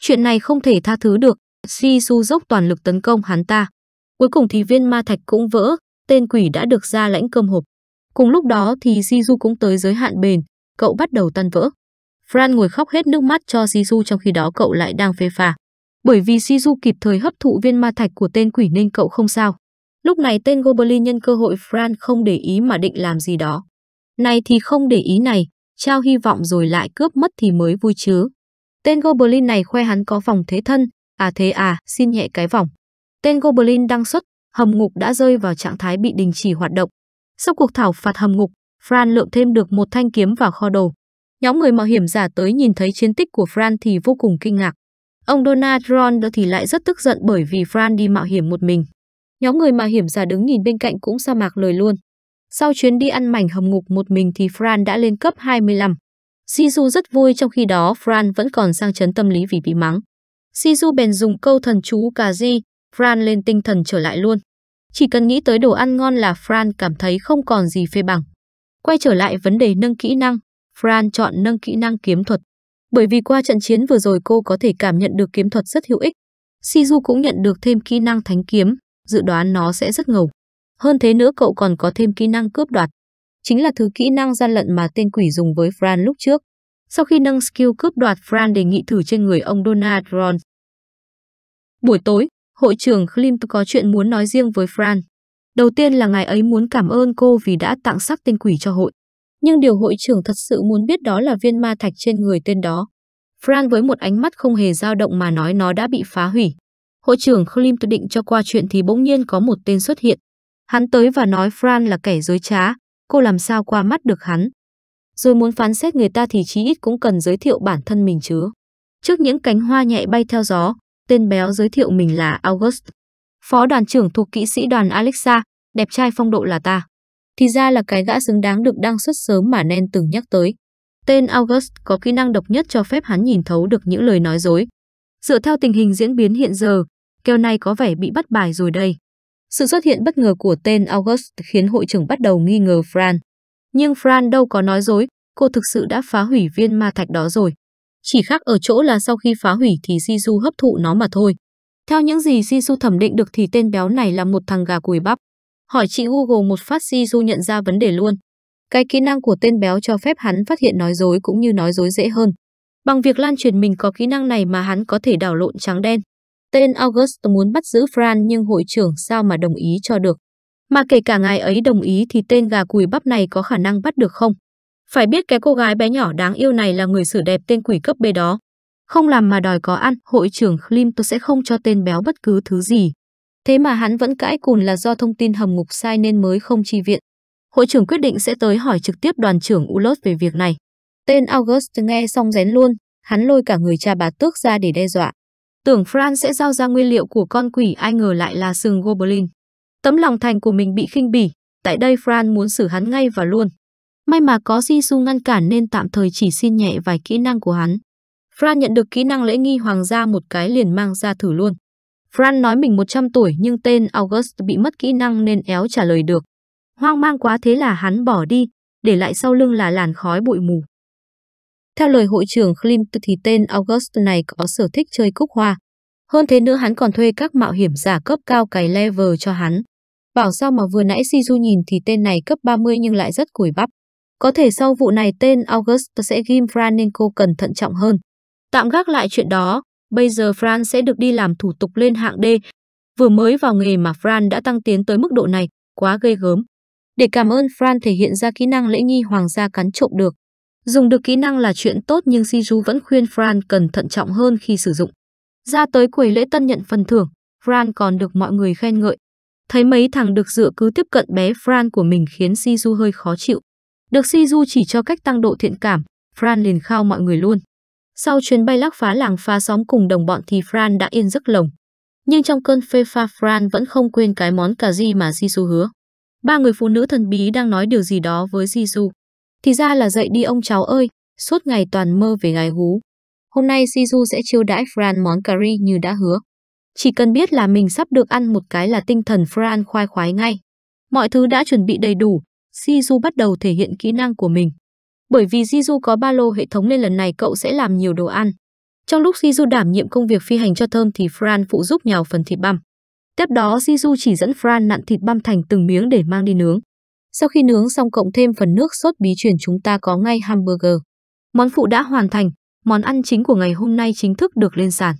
Chuyện này không thể tha thứ được, Jiju dốc toàn lực tấn công hắn ta. Cuối cùng thì viên ma thạch cũng vỡ, tên quỷ đã được ra lãnh cơm hộp. Cùng lúc đó thì Jiju cũng tới giới hạn bền, cậu bắt đầu tan vỡ. Fran ngồi khóc hết nước mắt cho Jisoo trong khi đó cậu lại đang phê pha. Bởi vì Jisoo kịp thời hấp thụ viên ma thạch của tên quỷ nên cậu không sao. Lúc này tên Goblin nhân cơ hội Fran không để ý mà định làm gì đó. Này thì không để ý này, trao hy vọng rồi lại cướp mất thì mới vui chứ. Tên Goblin này khoe hắn có vòng thế thân, à thế à, xin nhẹ cái vòng. Tên Goblin đang xuất, hầm ngục đã rơi vào trạng thái bị đình chỉ hoạt động. Sau cuộc thảo phạt hầm ngục, Fran lượm thêm được một thanh kiếm vào kho đồ. Nhóm người mạo hiểm giả tới nhìn thấy chiến tích của Fran thì vô cùng kinh ngạc. Ông Donald Ron thì lại rất tức giận bởi vì Fran đi mạo hiểm một mình. Nhóm người mạo hiểm giả đứng nhìn bên cạnh cũng sa mạc lời luôn. Sau chuyến đi ăn mảnh hầm ngục một mình thì Fran đã lên cấp 25. Sisu rất vui trong khi đó Fran vẫn còn sang chấn tâm lý vì bị mắng. Sisu bèn dùng câu thần chú cà Fran lên tinh thần trở lại luôn. Chỉ cần nghĩ tới đồ ăn ngon là Fran cảm thấy không còn gì phê bằng. Quay trở lại vấn đề nâng kỹ năng, Fran chọn nâng kỹ năng kiếm thuật. Bởi vì qua trận chiến vừa rồi cô có thể cảm nhận được kiếm thuật rất hữu ích. Shizu cũng nhận được thêm kỹ năng thánh kiếm, dự đoán nó sẽ rất ngầu. Hơn thế nữa cậu còn có thêm kỹ năng cướp đoạt. Chính là thứ kỹ năng gian lận mà tên quỷ dùng với Fran lúc trước. Sau khi nâng skill cướp đoạt Fran đề nghị thử trên người ông Donald Ron. Buổi tối, hội trưởng Klimt có chuyện muốn nói riêng với Fran. Đầu tiên là ngài ấy muốn cảm ơn cô vì đã tặng sắc tên quỷ cho hội nhưng điều hội trưởng thật sự muốn biết đó là viên ma thạch trên người tên đó. Fran với một ánh mắt không hề dao động mà nói nó đã bị phá hủy. Hội trưởng Klim tự định cho qua chuyện thì bỗng nhiên có một tên xuất hiện. Hắn tới và nói Fran là kẻ dối trá, cô làm sao qua mắt được hắn. Rồi muốn phán xét người ta thì chí ít cũng cần giới thiệu bản thân mình chứ. Trước những cánh hoa nhẹ bay theo gió, tên béo giới thiệu mình là August. Phó đoàn trưởng thuộc kỹ sĩ đoàn Alexa, đẹp trai phong độ là ta thì ra là cái gã xứng đáng được đăng xuất sớm mà nên từng nhắc tới. Tên August có kỹ năng độc nhất cho phép hắn nhìn thấu được những lời nói dối. Dựa theo tình hình diễn biến hiện giờ, kèo này có vẻ bị bắt bài rồi đây. Sự xuất hiện bất ngờ của tên August khiến hội trưởng bắt đầu nghi ngờ Fran. Nhưng Fran đâu có nói dối, cô thực sự đã phá hủy viên ma thạch đó rồi. Chỉ khác ở chỗ là sau khi phá hủy thì Jisoo hấp thụ nó mà thôi. Theo những gì Jisoo thẩm định được thì tên béo này là một thằng gà cùi bắp. Hỏi chị Google một phát Jisoo nhận ra vấn đề luôn. Cái kỹ năng của tên béo cho phép hắn phát hiện nói dối cũng như nói dối dễ hơn. Bằng việc lan truyền mình có kỹ năng này mà hắn có thể đảo lộn trắng đen. Tên August muốn bắt giữ Fran nhưng hội trưởng sao mà đồng ý cho được. Mà kể cả ngài ấy đồng ý thì tên gà cùi bắp này có khả năng bắt được không? Phải biết cái cô gái bé nhỏ đáng yêu này là người xử đẹp tên quỷ cấp bê đó. Không làm mà đòi có ăn, hội trưởng Klimt sẽ không cho tên béo bất cứ thứ gì. Thế mà hắn vẫn cãi cùn là do thông tin hầm ngục sai nên mới không chi viện. Hội trưởng quyết định sẽ tới hỏi trực tiếp đoàn trưởng Ulot về việc này. Tên August nghe xong rén luôn, hắn lôi cả người cha bà tước ra để đe dọa. Tưởng Fran sẽ giao ra nguyên liệu của con quỷ ai ngờ lại là sừng Goblin. Tấm lòng thành của mình bị khinh bỉ, tại đây Fran muốn xử hắn ngay và luôn. May mà có Jisoo ngăn cản nên tạm thời chỉ xin nhẹ vài kỹ năng của hắn. Fran nhận được kỹ năng lễ nghi hoàng gia một cái liền mang ra thử luôn. Fran nói mình 100 tuổi nhưng tên August bị mất kỹ năng nên éo trả lời được. Hoang mang quá thế là hắn bỏ đi, để lại sau lưng là làn khói bụi mù. Theo lời hội trưởng Klimt thì tên August này có sở thích chơi cúc hoa. Hơn thế nữa hắn còn thuê các mạo hiểm giả cấp cao cày level cho hắn. Bảo sao mà vừa nãy Shizu nhìn thì tên này cấp 30 nhưng lại rất cùi bắp. Có thể sau vụ này tên August sẽ ghim Fran nên cô cần thận trọng hơn. Tạm gác lại chuyện đó, Bây giờ Fran sẽ được đi làm thủ tục lên hạng D. Vừa mới vào nghề mà Fran đã tăng tiến tới mức độ này, quá gây gớm. Để cảm ơn Fran thể hiện ra kỹ năng lễ nghi hoàng gia cắn trộm được. Dùng được kỹ năng là chuyện tốt nhưng Siju vẫn khuyên Fran cần thận trọng hơn khi sử dụng. Ra tới quầy lễ tân nhận phần thưởng, Fran còn được mọi người khen ngợi. Thấy mấy thằng được dựa cứ tiếp cận bé Fran của mình khiến Siju hơi khó chịu. Được Siju chỉ cho cách tăng độ thiện cảm, Fran liền khao mọi người luôn. Sau chuyến bay lắc phá làng pha xóm cùng đồng bọn thì Fran đã yên giấc lồng. Nhưng trong cơn phê pha Fran vẫn không quên cái món cà ri mà Jisoo hứa. Ba người phụ nữ thần bí đang nói điều gì đó với Jisoo. Thì ra là dậy đi ông cháu ơi, suốt ngày toàn mơ về ngài hú. Hôm nay Jisoo sẽ chiêu đãi Fran món cà ri như đã hứa. Chỉ cần biết là mình sắp được ăn một cái là tinh thần Fran khoai khoái ngay. Mọi thứ đã chuẩn bị đầy đủ, Jisoo bắt đầu thể hiện kỹ năng của mình. Bởi vì Jiju có ba lô hệ thống nên lần này cậu sẽ làm nhiều đồ ăn. Trong lúc Jiju đảm nhiệm công việc phi hành cho Thơm thì Fran phụ giúp nhào phần thịt băm. Tiếp đó Jiju chỉ dẫn Fran nặn thịt băm thành từng miếng để mang đi nướng. Sau khi nướng xong cộng thêm phần nước sốt bí truyền chúng ta có ngay hamburger. Món phụ đã hoàn thành, món ăn chính của ngày hôm nay chính thức được lên sàn.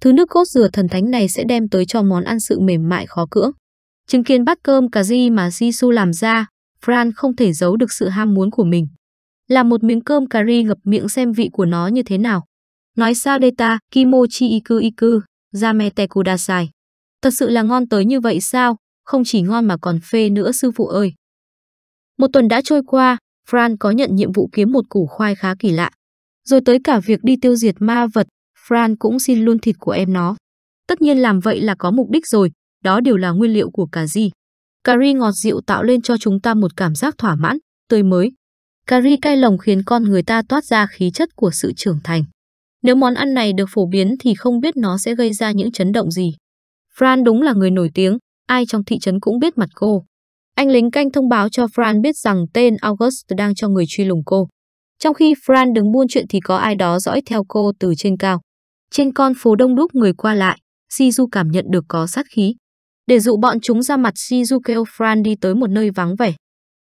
Thứ nước cốt dừa thần thánh này sẽ đem tới cho món ăn sự mềm mại khó cưỡng. Chứng kiến bát cơm cà ri mà Jisoo làm ra, Fran không thể giấu được sự ham muốn của mình là một miếng cơm cà ri ngập miệng xem vị của nó như thế nào. Nói sao đây ta, kimochi iku iku, yamete kudasai. Thật sự là ngon tới như vậy sao, không chỉ ngon mà còn phê nữa sư phụ ơi. Một tuần đã trôi qua, Fran có nhận nhiệm vụ kiếm một củ khoai khá kỳ lạ. Rồi tới cả việc đi tiêu diệt ma vật, Fran cũng xin luôn thịt của em nó. Tất nhiên làm vậy là có mục đích rồi, đó đều là nguyên liệu của cà ri. Cà ri ngọt dịu tạo lên cho chúng ta một cảm giác thỏa mãn, tươi mới, Cà ri cay lồng khiến con người ta toát ra khí chất của sự trưởng thành. Nếu món ăn này được phổ biến thì không biết nó sẽ gây ra những chấn động gì. Fran đúng là người nổi tiếng, ai trong thị trấn cũng biết mặt cô. Anh lính canh thông báo cho Fran biết rằng tên August đang cho người truy lùng cô. Trong khi Fran đứng buôn chuyện thì có ai đó dõi theo cô từ trên cao. Trên con phố đông đúc người qua lại, Shizu cảm nhận được có sát khí. Để dụ bọn chúng ra mặt Shizu kêu Fran đi tới một nơi vắng vẻ.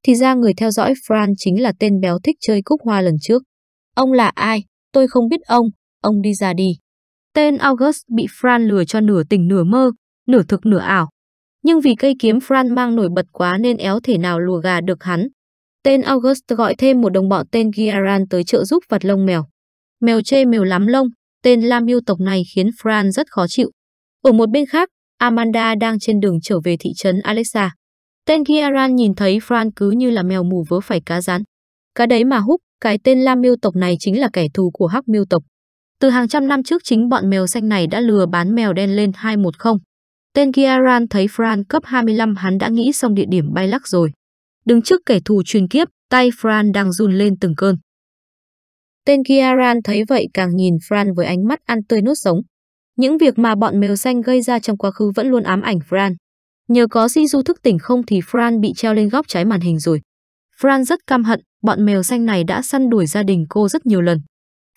Thì ra người theo dõi Fran chính là tên béo thích chơi cúc hoa lần trước. Ông là ai? Tôi không biết ông. Ông đi ra đi. Tên August bị Fran lừa cho nửa tỉnh nửa mơ, nửa thực nửa ảo. Nhưng vì cây kiếm Fran mang nổi bật quá nên éo thể nào lùa gà được hắn. Tên August gọi thêm một đồng bọn tên Giaran tới trợ giúp vật lông mèo. Mèo chê mèo lắm lông, tên Lam yêu tộc này khiến Fran rất khó chịu. Ở một bên khác, Amanda đang trên đường trở về thị trấn Alexa. Tên Kiaran nhìn thấy Fran cứ như là mèo mù vớ phải cá rán. Cá đấy mà húc, cái tên Lam Miêu tộc này chính là kẻ thù của Hắc Miêu tộc. Từ hàng trăm năm trước chính bọn mèo xanh này đã lừa bán mèo đen lên 210. Tên Kiaran thấy Fran cấp 25 hắn đã nghĩ xong địa điểm bay lắc rồi. Đứng trước kẻ thù truyền kiếp, tay Fran đang run lên từng cơn. Tên Kiaran thấy vậy càng nhìn Fran với ánh mắt ăn tươi nốt sống. Những việc mà bọn mèo xanh gây ra trong quá khứ vẫn luôn ám ảnh Fran. Nhờ có Shinju thức tỉnh không thì Fran bị treo lên góc trái màn hình rồi. Fran rất căm hận, bọn mèo xanh này đã săn đuổi gia đình cô rất nhiều lần.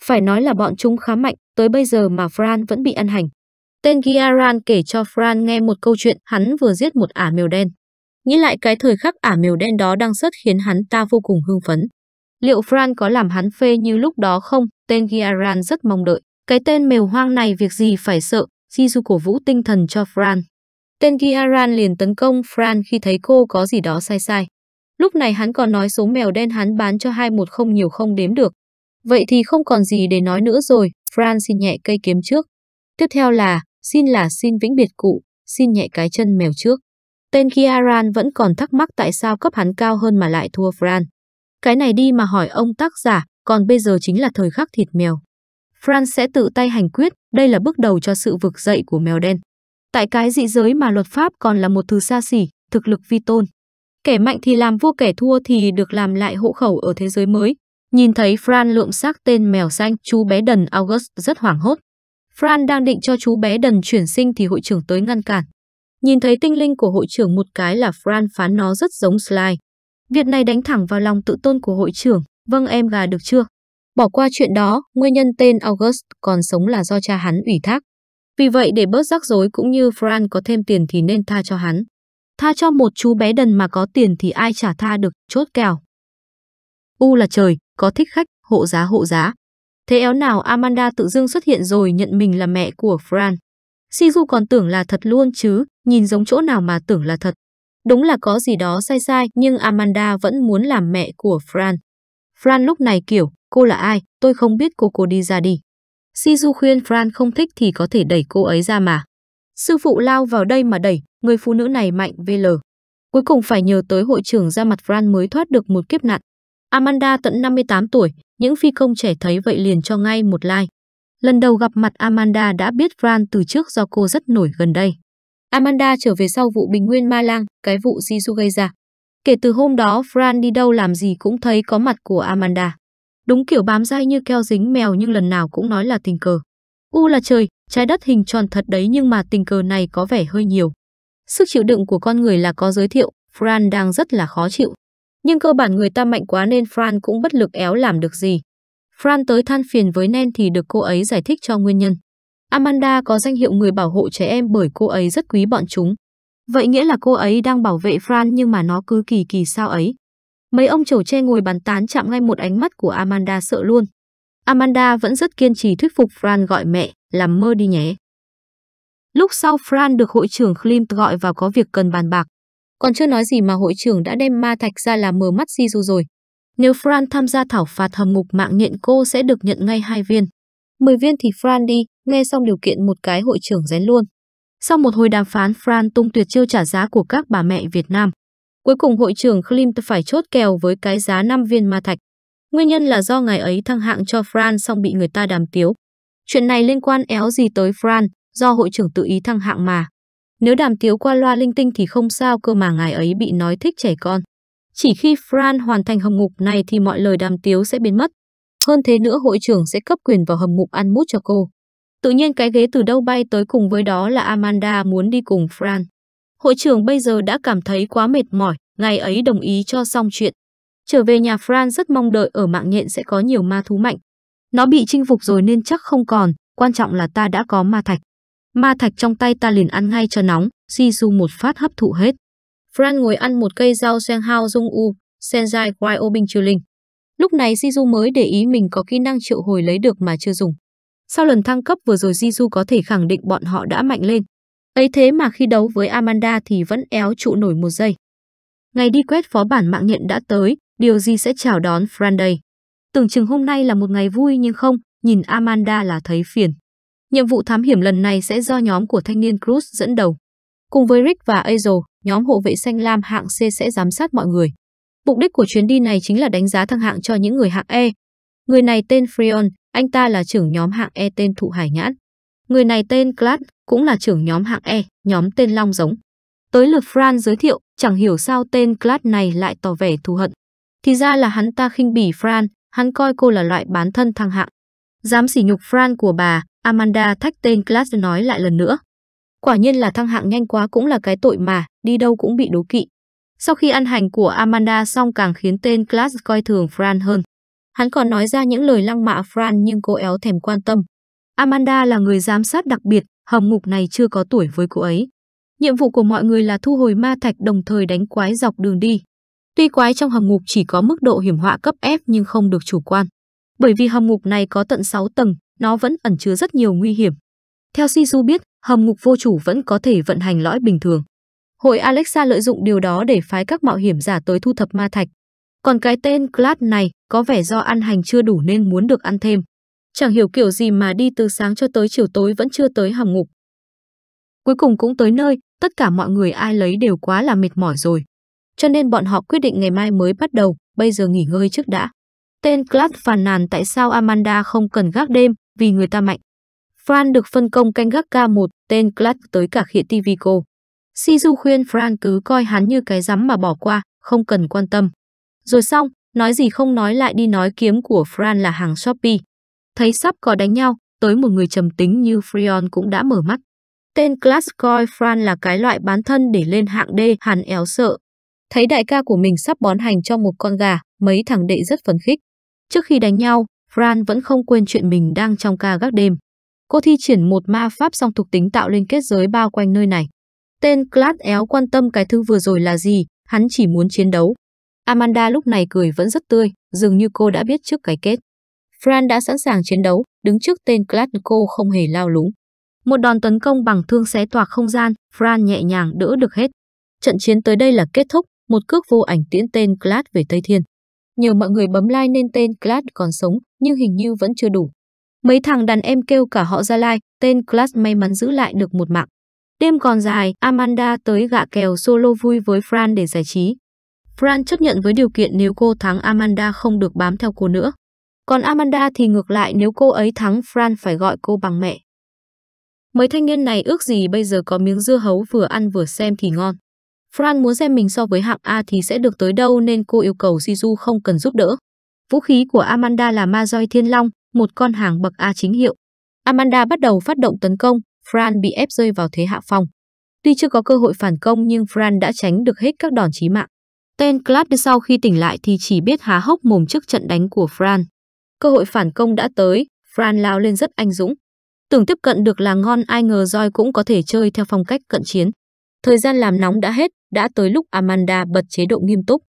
Phải nói là bọn chúng khá mạnh, tới bây giờ mà Fran vẫn bị ăn hành. Tên Gyaran kể cho Fran nghe một câu chuyện hắn vừa giết một ả mèo đen. Nghĩ lại cái thời khắc ả mèo đen đó đang rất khiến hắn ta vô cùng hưng phấn. Liệu Fran có làm hắn phê như lúc đó không? Tên Gyaran rất mong đợi. Cái tên mèo hoang này việc gì phải sợ, Shizu cổ vũ tinh thần cho Fran. Tên Giharan liền tấn công Fran khi thấy cô có gì đó sai sai. Lúc này hắn còn nói số mèo đen hắn bán cho hai một không nhiều không đếm được. Vậy thì không còn gì để nói nữa rồi, Fran xin nhẹ cây kiếm trước. Tiếp theo là, xin là xin vĩnh biệt cụ, xin nhẹ cái chân mèo trước. Tên Kiaran vẫn còn thắc mắc tại sao cấp hắn cao hơn mà lại thua Fran. Cái này đi mà hỏi ông tác giả, còn bây giờ chính là thời khắc thịt mèo. Fran sẽ tự tay hành quyết, đây là bước đầu cho sự vực dậy của mèo đen. Tại cái dị giới mà luật pháp còn là một thứ xa xỉ, thực lực vi tôn. Kẻ mạnh thì làm vua kẻ thua thì được làm lại hộ khẩu ở thế giới mới. Nhìn thấy Fran lượm xác tên mèo xanh, chú bé đần August rất hoảng hốt. Fran đang định cho chú bé đần chuyển sinh thì hội trưởng tới ngăn cản. Nhìn thấy tinh linh của hội trưởng một cái là Fran phán nó rất giống Sly. Việc này đánh thẳng vào lòng tự tôn của hội trưởng. Vâng em gà được chưa? Bỏ qua chuyện đó, nguyên nhân tên August còn sống là do cha hắn ủy thác. Vì vậy để bớt rắc rối cũng như Fran có thêm tiền thì nên tha cho hắn. Tha cho một chú bé đần mà có tiền thì ai trả tha được, chốt kèo. U là trời, có thích khách, hộ giá hộ giá. Thế éo nào Amanda tự dưng xuất hiện rồi nhận mình là mẹ của Fran. Shizu còn tưởng là thật luôn chứ, nhìn giống chỗ nào mà tưởng là thật. Đúng là có gì đó sai sai nhưng Amanda vẫn muốn làm mẹ của Fran. Fran lúc này kiểu, cô là ai, tôi không biết cô cô đi ra đi. Sisu khuyên Fran không thích thì có thể đẩy cô ấy ra mà. Sư phụ lao vào đây mà đẩy, người phụ nữ này mạnh VL. Cuối cùng phải nhờ tới hội trưởng ra mặt Fran mới thoát được một kiếp nạn. Amanda tận 58 tuổi, những phi công trẻ thấy vậy liền cho ngay một like. Lần đầu gặp mặt Amanda đã biết Fran từ trước do cô rất nổi gần đây. Amanda trở về sau vụ Bình Nguyên Ma Lang, cái vụ Jisoo gây ra. Kể từ hôm đó, Fran đi đâu làm gì cũng thấy có mặt của Amanda. Đúng kiểu bám dai như keo dính mèo nhưng lần nào cũng nói là tình cờ. U là trời, trái đất hình tròn thật đấy nhưng mà tình cờ này có vẻ hơi nhiều. Sức chịu đựng của con người là có giới thiệu, Fran đang rất là khó chịu. Nhưng cơ bản người ta mạnh quá nên Fran cũng bất lực éo làm được gì. Fran tới than phiền với Nen thì được cô ấy giải thích cho nguyên nhân. Amanda có danh hiệu người bảo hộ trẻ em bởi cô ấy rất quý bọn chúng. Vậy nghĩa là cô ấy đang bảo vệ Fran nhưng mà nó cứ kỳ kỳ sao ấy. Mấy ông chầu che ngồi bàn tán chạm ngay một ánh mắt của Amanda sợ luôn. Amanda vẫn rất kiên trì thuyết phục Fran gọi mẹ, làm mơ đi nhé. Lúc sau Fran được hội trưởng Klimt gọi vào có việc cần bàn bạc. Còn chưa nói gì mà hội trưởng đã đem ma thạch ra là mờ mắt Jizu rồi. Nếu Fran tham gia thảo phạt hầm ngục mạng nhện cô sẽ được nhận ngay hai viên. 10 viên thì Fran đi, nghe xong điều kiện một cái hội trưởng rén luôn. Sau một hồi đàm phán, Fran tung tuyệt chiêu trả giá của các bà mẹ Việt Nam. Cuối cùng hội trưởng Klimt phải chốt kèo với cái giá 5 viên ma thạch. Nguyên nhân là do ngày ấy thăng hạng cho Fran xong bị người ta đàm tiếu. Chuyện này liên quan éo gì tới Fran, do hội trưởng tự ý thăng hạng mà. Nếu đàm tiếu qua loa linh tinh thì không sao cơ mà ngài ấy bị nói thích trẻ con. Chỉ khi Fran hoàn thành hầm ngục này thì mọi lời đàm tiếu sẽ biến mất. Hơn thế nữa hội trưởng sẽ cấp quyền vào hầm ngục ăn mút cho cô. Tự nhiên cái ghế từ đâu bay tới cùng với đó là Amanda muốn đi cùng Fran. Hội trưởng bây giờ đã cảm thấy quá mệt mỏi, ngày ấy đồng ý cho xong chuyện. Trở về nhà Fran rất mong đợi ở mạng nhện sẽ có nhiều ma thú mạnh. Nó bị chinh phục rồi nên chắc không còn, quan trọng là ta đã có ma thạch. Ma thạch trong tay ta liền ăn ngay cho nóng, Sisu một phát hấp thụ hết. Fran ngồi ăn một cây rau sen hao dung u, Senjai Quai Obin Chiu Linh. Lúc này Jiju mới để ý mình có kỹ năng triệu hồi lấy được mà chưa dùng. Sau lần thăng cấp vừa rồi Jiju có thể khẳng định bọn họ đã mạnh lên, Ấy thế mà khi đấu với Amanda thì vẫn éo trụ nổi một giây. Ngày đi quét phó bản mạng nhận đã tới, điều gì sẽ chào đón Friday? Tưởng chừng hôm nay là một ngày vui nhưng không, nhìn Amanda là thấy phiền. Nhiệm vụ thám hiểm lần này sẽ do nhóm của thanh niên Cruz dẫn đầu. Cùng với Rick và Azel, nhóm hộ vệ xanh lam hạng C sẽ giám sát mọi người. Mục đích của chuyến đi này chính là đánh giá thăng hạng cho những người hạng E. Người này tên Freon, anh ta là trưởng nhóm hạng E tên Thụ Hải Nhãn. Người này tên Clark, cũng là trưởng nhóm hạng E, nhóm tên Long giống. Tới lượt Fran giới thiệu, chẳng hiểu sao tên Clad này lại tỏ vẻ thù hận. Thì ra là hắn ta khinh bỉ Fran, hắn coi cô là loại bán thân thăng hạng. Dám sỉ nhục Fran của bà, Amanda thách tên Clad nói lại lần nữa. Quả nhiên là thăng hạng nhanh quá cũng là cái tội mà, đi đâu cũng bị đố kỵ. Sau khi ăn hành của Amanda xong càng khiến tên Class coi thường Fran hơn. Hắn còn nói ra những lời lăng mạ Fran nhưng cô éo thèm quan tâm. Amanda là người giám sát đặc biệt, hầm ngục này chưa có tuổi với cô ấy. Nhiệm vụ của mọi người là thu hồi ma thạch đồng thời đánh quái dọc đường đi. Tuy quái trong hầm ngục chỉ có mức độ hiểm họa cấp F nhưng không được chủ quan. Bởi vì hầm ngục này có tận 6 tầng, nó vẫn ẩn chứa rất nhiều nguy hiểm. Theo Sisu biết, hầm ngục vô chủ vẫn có thể vận hành lõi bình thường. Hội Alexa lợi dụng điều đó để phái các mạo hiểm giả tới thu thập ma thạch. Còn cái tên Clad này có vẻ do ăn hành chưa đủ nên muốn được ăn thêm. Chẳng hiểu kiểu gì mà đi từ sáng cho tới chiều tối vẫn chưa tới hầm ngục. Cuối cùng cũng tới nơi, tất cả mọi người ai lấy đều quá là mệt mỏi rồi. Cho nên bọn họ quyết định ngày mai mới bắt đầu, bây giờ nghỉ ngơi trước đã. Tên Clark phàn nàn tại sao Amanda không cần gác đêm, vì người ta mạnh. Fran được phân công canh gác ca một, tên Clark tới cả khịa Tivico. Shizu khuyên Fran cứ coi hắn như cái rắm mà bỏ qua, không cần quan tâm. Rồi xong, nói gì không nói lại đi nói kiếm của Fran là hàng Shopee. Thấy sắp có đánh nhau, tới một người trầm tính như Freon cũng đã mở mắt. Tên Glasgow Fran là cái loại bán thân để lên hạng D hắn éo sợ. Thấy đại ca của mình sắp bón hành cho một con gà, mấy thằng đệ rất phấn khích. Trước khi đánh nhau, Fran vẫn không quên chuyện mình đang trong ca gác đêm. Cô thi triển một ma pháp song thuộc tính tạo lên kết giới bao quanh nơi này. Tên Glass éo quan tâm cái thứ vừa rồi là gì, hắn chỉ muốn chiến đấu. Amanda lúc này cười vẫn rất tươi, dường như cô đã biết trước cái kết. Fran đã sẵn sàng chiến đấu, đứng trước tên Klatko không hề lao lúng. Một đòn tấn công bằng thương xé toạc không gian, Fran nhẹ nhàng đỡ được hết. Trận chiến tới đây là kết thúc, một cước vô ảnh tiễn tên Klat về Tây Thiên. Nhiều mọi người bấm like nên tên Klat còn sống, nhưng hình như vẫn chưa đủ. Mấy thằng đàn em kêu cả họ ra like, tên Klat may mắn giữ lại được một mạng. Đêm còn dài, Amanda tới gạ kèo solo vui với Fran để giải trí. Fran chấp nhận với điều kiện nếu cô thắng Amanda không được bám theo cô nữa. Còn Amanda thì ngược lại nếu cô ấy thắng Fran phải gọi cô bằng mẹ. Mấy thanh niên này ước gì bây giờ có miếng dưa hấu vừa ăn vừa xem thì ngon. Fran muốn xem mình so với hạng A thì sẽ được tới đâu nên cô yêu cầu Shizu không cần giúp đỡ. Vũ khí của Amanda là ma roi thiên long, một con hàng bậc A chính hiệu. Amanda bắt đầu phát động tấn công, Fran bị ép rơi vào thế hạ phong. Tuy chưa có cơ hội phản công nhưng Fran đã tránh được hết các đòn chí mạng. Tên Clad sau khi tỉnh lại thì chỉ biết há hốc mồm trước trận đánh của Fran. Cơ hội phản công đã tới, Fran lao lên rất anh dũng. Tưởng tiếp cận được là ngon ai ngờ roi cũng có thể chơi theo phong cách cận chiến. Thời gian làm nóng đã hết, đã tới lúc Amanda bật chế độ nghiêm túc.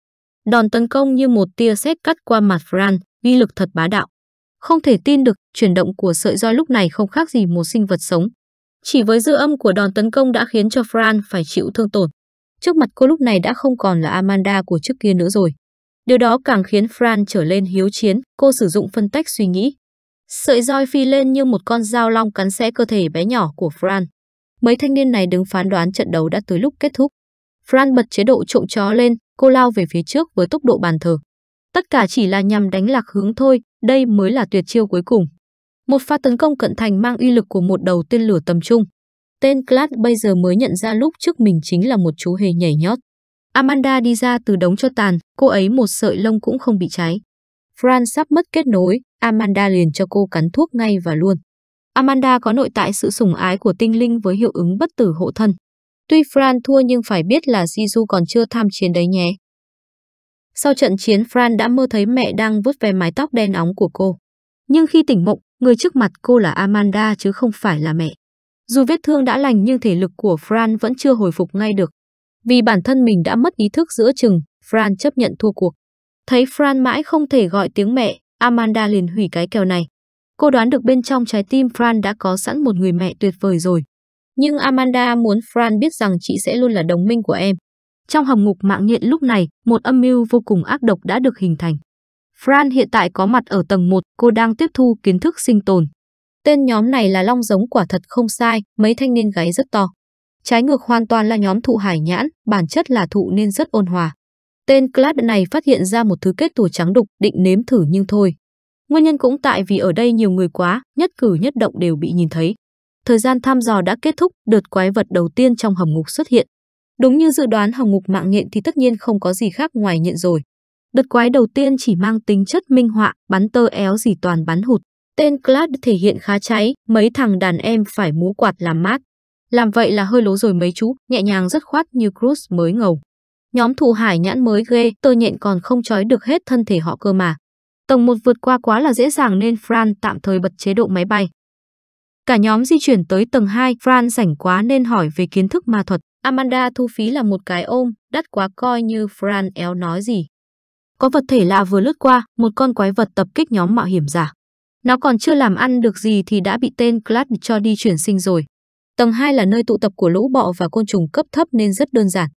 Đòn tấn công như một tia sét cắt qua mặt Fran, uy lực thật bá đạo. Không thể tin được, chuyển động của sợi roi lúc này không khác gì một sinh vật sống. Chỉ với dư âm của đòn tấn công đã khiến cho Fran phải chịu thương tổn. Trước mặt cô lúc này đã không còn là Amanda của trước kia nữa rồi. Điều đó càng khiến Fran trở lên hiếu chiến, cô sử dụng phân tách suy nghĩ. Sợi roi phi lên như một con dao long cắn xé cơ thể bé nhỏ của Fran. Mấy thanh niên này đứng phán đoán trận đấu đã tới lúc kết thúc. Fran bật chế độ trộm chó lên, cô lao về phía trước với tốc độ bàn thờ. Tất cả chỉ là nhằm đánh lạc hướng thôi, đây mới là tuyệt chiêu cuối cùng. Một pha tấn công cận thành mang uy lực của một đầu tên lửa tầm trung. Tên Clad bây giờ mới nhận ra lúc trước mình chính là một chú hề nhảy nhót. Amanda đi ra từ đống cho tàn, cô ấy một sợi lông cũng không bị cháy. Fran sắp mất kết nối, Amanda liền cho cô cắn thuốc ngay và luôn. Amanda có nội tại sự sủng ái của tinh linh với hiệu ứng bất tử hộ thân. Tuy Fran thua nhưng phải biết là Jizu còn chưa tham chiến đấy nhé. Sau trận chiến Fran đã mơ thấy mẹ đang vuốt ve mái tóc đen óng của cô. Nhưng khi tỉnh mộng, người trước mặt cô là Amanda chứ không phải là mẹ. Dù vết thương đã lành nhưng thể lực của Fran vẫn chưa hồi phục ngay được, vì bản thân mình đã mất ý thức giữa chừng, Fran chấp nhận thua cuộc. Thấy Fran mãi không thể gọi tiếng mẹ, Amanda liền hủy cái kèo này. Cô đoán được bên trong trái tim Fran đã có sẵn một người mẹ tuyệt vời rồi. Nhưng Amanda muốn Fran biết rằng chị sẽ luôn là đồng minh của em. Trong hầm ngục mạng nhện lúc này, một âm mưu vô cùng ác độc đã được hình thành. Fran hiện tại có mặt ở tầng 1, cô đang tiếp thu kiến thức sinh tồn. Tên nhóm này là Long giống quả thật không sai, mấy thanh niên gái rất to. Trái ngược hoàn toàn là nhóm thụ hải nhãn, bản chất là thụ nên rất ôn hòa. Tên clad này phát hiện ra một thứ kết tủa trắng đục, định nếm thử nhưng thôi. Nguyên nhân cũng tại vì ở đây nhiều người quá, nhất cử nhất động đều bị nhìn thấy. Thời gian thăm dò đã kết thúc, đợt quái vật đầu tiên trong hầm ngục xuất hiện. Đúng như dự đoán hầm ngục mạng nhện thì tất nhiên không có gì khác ngoài nhện rồi. Đợt quái đầu tiên chỉ mang tính chất minh họa, bắn tơ éo gì toàn bắn hụt. Tên Clad thể hiện khá cháy, mấy thằng đàn em phải múa quạt làm mát. Làm vậy là hơi lố rồi mấy chú, nhẹ nhàng rất khoát như Cruz mới ngầu. Nhóm thụ hải nhãn mới ghê, tơ nhện còn không trói được hết thân thể họ cơ mà. Tầng một vượt qua quá là dễ dàng nên Fran tạm thời bật chế độ máy bay. Cả nhóm di chuyển tới tầng 2, Fran rảnh quá nên hỏi về kiến thức ma thuật. Amanda thu phí là một cái ôm, đắt quá coi như Fran éo nói gì. Có vật thể lạ vừa lướt qua, một con quái vật tập kích nhóm mạo hiểm giả. Nó còn chưa làm ăn được gì thì đã bị tên Clad cho đi chuyển sinh rồi. Tầng 2 là nơi tụ tập của lũ bọ và côn trùng cấp thấp nên rất đơn giản.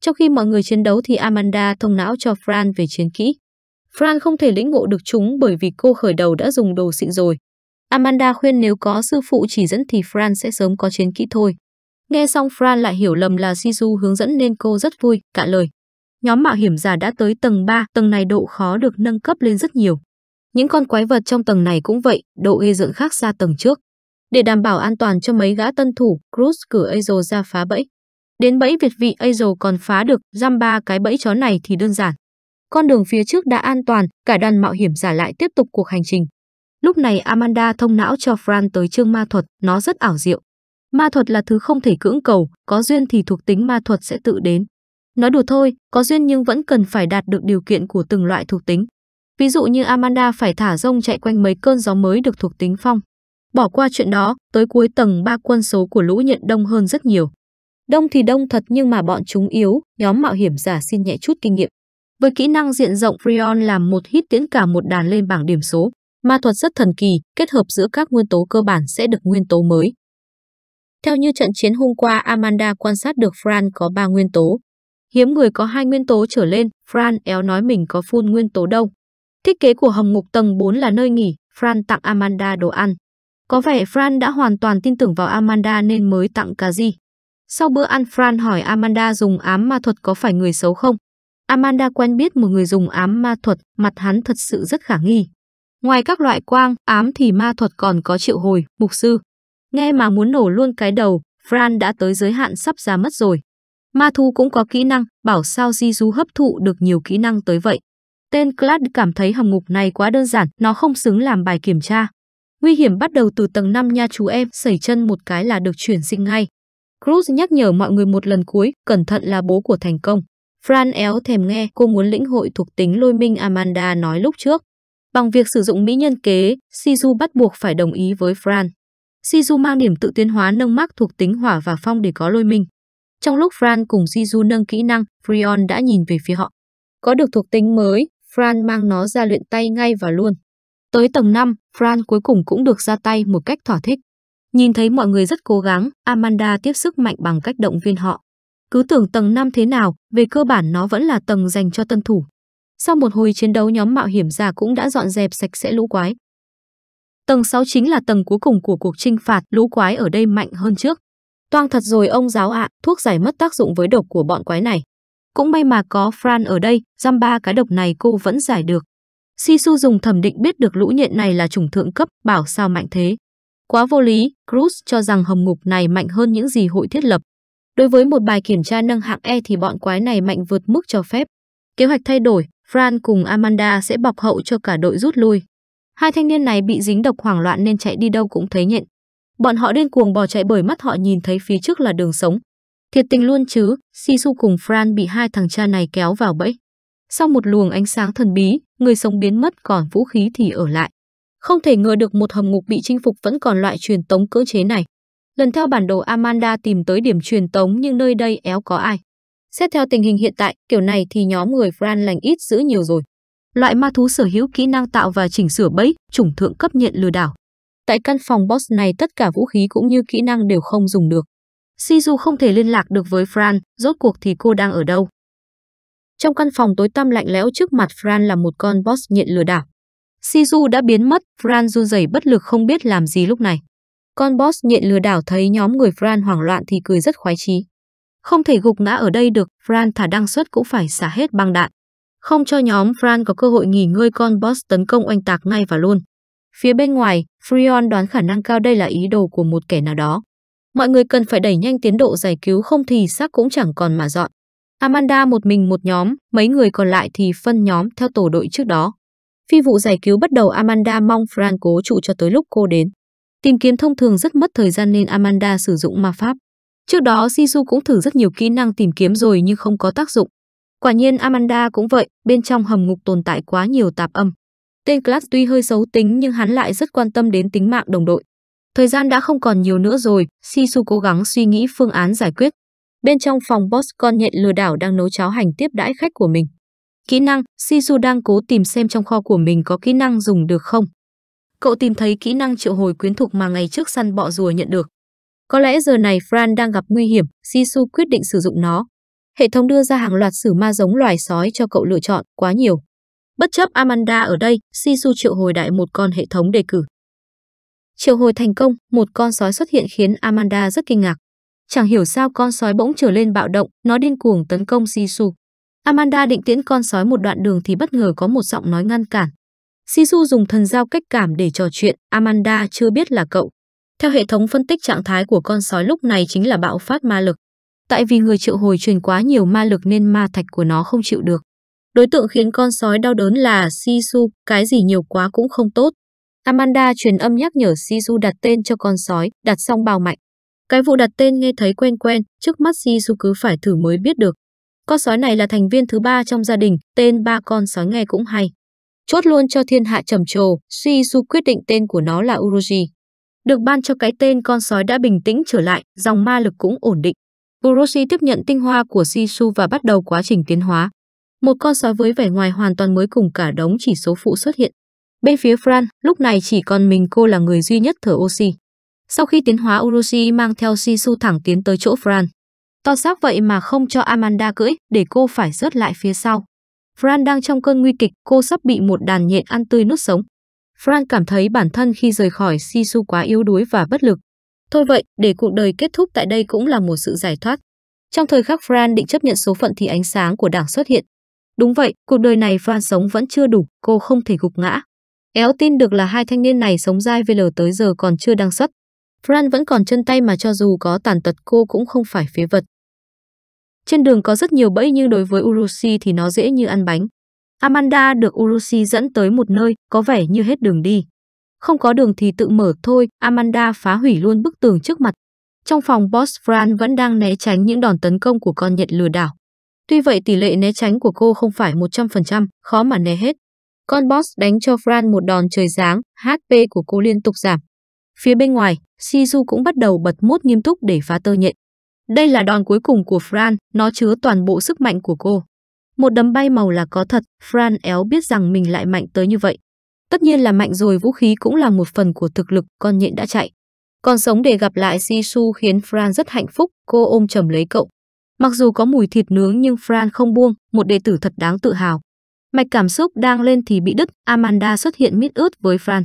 Trong khi mọi người chiến đấu thì Amanda thông não cho Fran về chiến kỹ. Fran không thể lĩnh ngộ được chúng bởi vì cô khởi đầu đã dùng đồ xịn rồi. Amanda khuyên nếu có sư phụ chỉ dẫn thì Fran sẽ sớm có chiến kỹ thôi. Nghe xong Fran lại hiểu lầm là Jiju hướng dẫn nên cô rất vui, cả lời. Nhóm mạo hiểm giả đã tới tầng 3, tầng này độ khó được nâng cấp lên rất nhiều. Những con quái vật trong tầng này cũng vậy, độ ghê dựng khác xa tầng trước. Để đảm bảo an toàn cho mấy gã tân thủ, Cruz cử Azo ra phá bẫy. Đến bẫy Việt vị Azo còn phá được giam ba cái bẫy chó này thì đơn giản. Con đường phía trước đã an toàn, cả đoàn mạo hiểm giả lại tiếp tục cuộc hành trình. Lúc này Amanda thông não cho Fran tới chương ma thuật, nó rất ảo diệu. Ma thuật là thứ không thể cưỡng cầu, có duyên thì thuộc tính ma thuật sẽ tự đến. Nói đùa thôi, có duyên nhưng vẫn cần phải đạt được điều kiện của từng loại thuộc tính. Ví dụ như Amanda phải thả rông chạy quanh mấy cơn gió mới được thuộc tính phong. Bỏ qua chuyện đó, tới cuối tầng 3 quân số của lũ nhận đông hơn rất nhiều. Đông thì đông thật nhưng mà bọn chúng yếu, nhóm mạo hiểm giả xin nhẹ chút kinh nghiệm. Với kỹ năng diện rộng Freon làm một hít tiễn cả một đàn lên bảng điểm số, ma thuật rất thần kỳ, kết hợp giữa các nguyên tố cơ bản sẽ được nguyên tố mới. Theo như trận chiến hôm qua, Amanda quan sát được Fran có 3 nguyên tố. Hiếm người có hai nguyên tố trở lên, Fran éo nói mình có full nguyên tố đông. Thiết kế của hồng ngục tầng 4 là nơi nghỉ, Fran tặng Amanda đồ ăn. Có vẻ Fran đã hoàn toàn tin tưởng vào Amanda nên mới tặng cá Sau bữa ăn Fran hỏi Amanda dùng ám ma thuật có phải người xấu không? Amanda quen biết một người dùng ám ma thuật, mặt hắn thật sự rất khả nghi. Ngoài các loại quang, ám thì ma thuật còn có triệu hồi, mục sư. Nghe mà muốn nổ luôn cái đầu, Fran đã tới giới hạn sắp ra mất rồi. Ma thu cũng có kỹ năng, bảo sao Di Du hấp thụ được nhiều kỹ năng tới vậy. Tên Clad cảm thấy hầm ngục này quá đơn giản, nó không xứng làm bài kiểm tra. Nguy hiểm bắt đầu từ tầng 5 nha chú em, sẩy chân một cái là được chuyển sinh ngay. Cruz nhắc nhở mọi người một lần cuối, cẩn thận là bố của thành công. Fran éo thèm nghe, cô muốn lĩnh hội thuộc tính lôi minh Amanda nói lúc trước. Bằng việc sử dụng mỹ nhân kế, Shizu bắt buộc phải đồng ý với Fran. Shizu mang điểm tự tiến hóa nâng mắc thuộc tính hỏa và phong để có lôi minh. Trong lúc Fran cùng Shizu nâng kỹ năng, Freon đã nhìn về phía họ. Có được thuộc tính mới, Fran mang nó ra luyện tay ngay và luôn. Tới tầng 5, Fran cuối cùng cũng được ra tay một cách thỏa thích. Nhìn thấy mọi người rất cố gắng, Amanda tiếp sức mạnh bằng cách động viên họ. Cứ tưởng tầng 5 thế nào, về cơ bản nó vẫn là tầng dành cho tân thủ. Sau một hồi chiến đấu nhóm mạo hiểm giả cũng đã dọn dẹp sạch sẽ lũ quái. Tầng 6 chính là tầng cuối cùng của cuộc trinh phạt, lũ quái ở đây mạnh hơn trước. Toang thật rồi ông giáo ạ, thuốc giải mất tác dụng với độc của bọn quái này. Cũng may mà có Fran ở đây, giam ba cái độc này cô vẫn giải được. Sisu dùng thẩm định biết được lũ nhện này là chủng thượng cấp, bảo sao mạnh thế. Quá vô lý, Cruz cho rằng hồng ngục này mạnh hơn những gì hội thiết lập. Đối với một bài kiểm tra nâng hạng E thì bọn quái này mạnh vượt mức cho phép. Kế hoạch thay đổi, Fran cùng Amanda sẽ bọc hậu cho cả đội rút lui. Hai thanh niên này bị dính độc hoảng loạn nên chạy đi đâu cũng thấy nhện. Bọn họ điên cuồng bò chạy bởi mắt họ nhìn thấy phía trước là đường sống. Thiệt tình luôn chứ, Sisu cùng Fran bị hai thằng cha này kéo vào bẫy. Sau một luồng ánh sáng thần bí, người sống biến mất còn vũ khí thì ở lại. Không thể ngờ được một hầm ngục bị chinh phục vẫn còn loại truyền tống cưỡng chế này. Lần theo bản đồ Amanda tìm tới điểm truyền tống nhưng nơi đây éo có ai. Xét theo tình hình hiện tại, kiểu này thì nhóm người Fran lành ít giữ nhiều rồi. Loại ma thú sở hữu kỹ năng tạo và chỉnh sửa bẫy, chủng thượng cấp nhận lừa đảo. Tại căn phòng boss này tất cả vũ khí cũng như kỹ năng đều không dùng được. Shizu không thể liên lạc được với Fran, rốt cuộc thì cô đang ở đâu. Trong căn phòng tối tăm lạnh lẽo trước mặt Fran là một con boss nhện lừa đảo. Shizu đã biến mất, Fran run rẩy bất lực không biết làm gì lúc này. Con boss nhện lừa đảo thấy nhóm người Fran hoảng loạn thì cười rất khoái chí. Không thể gục ngã ở đây được, Fran thả đăng xuất cũng phải xả hết băng đạn. Không cho nhóm Fran có cơ hội nghỉ ngơi con boss tấn công oanh tạc ngay và luôn. Phía bên ngoài, Freon đoán khả năng cao đây là ý đồ của một kẻ nào đó. Mọi người cần phải đẩy nhanh tiến độ giải cứu không thì xác cũng chẳng còn mà dọn. Amanda một mình một nhóm, mấy người còn lại thì phân nhóm theo tổ đội trước đó. Phi vụ giải cứu bắt đầu Amanda mong Frank cố trụ cho tới lúc cô đến. Tìm kiếm thông thường rất mất thời gian nên Amanda sử dụng ma pháp. Trước đó Sisu cũng thử rất nhiều kỹ năng tìm kiếm rồi nhưng không có tác dụng. Quả nhiên Amanda cũng vậy, bên trong hầm ngục tồn tại quá nhiều tạp âm. Tên Clash tuy hơi xấu tính nhưng hắn lại rất quan tâm đến tính mạng đồng đội. Thời gian đã không còn nhiều nữa rồi, Sisu cố gắng suy nghĩ phương án giải quyết. Bên trong phòng boss con nhện lừa đảo đang nấu cháo hành tiếp đãi khách của mình. Kỹ năng, Shizu đang cố tìm xem trong kho của mình có kỹ năng dùng được không. Cậu tìm thấy kỹ năng triệu hồi quyến thuộc mà ngày trước săn bọ rùa nhận được. Có lẽ giờ này Fran đang gặp nguy hiểm, Shizu quyết định sử dụng nó. Hệ thống đưa ra hàng loạt sử ma giống loài sói cho cậu lựa chọn, quá nhiều. Bất chấp Amanda ở đây, Sisu triệu hồi đại một con hệ thống đề cử. Triệu hồi thành công, một con sói xuất hiện khiến Amanda rất kinh ngạc. Chẳng hiểu sao con sói bỗng trở lên bạo động, nó điên cuồng tấn công Sisu. Amanda định tiễn con sói một đoạn đường thì bất ngờ có một giọng nói ngăn cản. Sisu dùng thần giao cách cảm để trò chuyện, Amanda chưa biết là cậu. Theo hệ thống phân tích trạng thái của con sói lúc này chính là bạo phát ma lực. Tại vì người triệu hồi truyền quá nhiều ma lực nên ma thạch của nó không chịu được. Đối tượng khiến con sói đau đớn là Sisu, cái gì nhiều quá cũng không tốt. Amanda truyền âm nhắc nhở Sisu đặt tên cho con sói, đặt xong bào mạnh. Cái vụ đặt tên nghe thấy quen quen, trước mắt Jisoo cứ phải thử mới biết được. Con sói này là thành viên thứ ba trong gia đình, tên ba con sói nghe cũng hay. Chốt luôn cho thiên hạ trầm trồ, Jisoo quyết định tên của nó là Uroji. Được ban cho cái tên con sói đã bình tĩnh trở lại, dòng ma lực cũng ổn định. Uroji tiếp nhận tinh hoa của Jisoo và bắt đầu quá trình tiến hóa. Một con sói với vẻ ngoài hoàn toàn mới cùng cả đống chỉ số phụ xuất hiện. Bên phía Fran, lúc này chỉ còn mình cô là người duy nhất thở oxy. Sau khi tiến hóa Urushi mang theo Shisu thẳng tiến tới chỗ Fran. To xác vậy mà không cho Amanda cưỡi, để cô phải rớt lại phía sau. Fran đang trong cơn nguy kịch, cô sắp bị một đàn nhện ăn tươi nuốt sống. Fran cảm thấy bản thân khi rời khỏi Shisu quá yếu đuối và bất lực. Thôi vậy, để cuộc đời kết thúc tại đây cũng là một sự giải thoát. Trong thời khắc Fran định chấp nhận số phận thì ánh sáng của đảng xuất hiện. Đúng vậy, cuộc đời này Fran sống vẫn chưa đủ, cô không thể gục ngã. Éo tin được là hai thanh niên này sống dai VL tới giờ còn chưa đăng xuất. Fran vẫn còn chân tay mà cho dù có tàn tật cô cũng không phải phế vật. Trên đường có rất nhiều bẫy nhưng đối với Urushi thì nó dễ như ăn bánh. Amanda được Urushi dẫn tới một nơi, có vẻ như hết đường đi. Không có đường thì tự mở thôi, Amanda phá hủy luôn bức tường trước mặt. Trong phòng Boss Fran vẫn đang né tránh những đòn tấn công của con nhện lừa đảo. Tuy vậy tỷ lệ né tránh của cô không phải 100%, khó mà né hết. Con Boss đánh cho Fran một đòn trời giáng, HP của cô liên tục giảm. Phía bên ngoài, Shizu cũng bắt đầu bật mốt nghiêm túc để phá tơ nhện. Đây là đòn cuối cùng của Fran, nó chứa toàn bộ sức mạnh của cô. Một đấm bay màu là có thật, Fran éo biết rằng mình lại mạnh tới như vậy. Tất nhiên là mạnh rồi vũ khí cũng là một phần của thực lực, con nhện đã chạy. Còn sống để gặp lại Sisu khiến Fran rất hạnh phúc, cô ôm chầm lấy cậu. Mặc dù có mùi thịt nướng nhưng Fran không buông, một đệ tử thật đáng tự hào. Mạch cảm xúc đang lên thì bị đứt, Amanda xuất hiện mít ướt với Fran.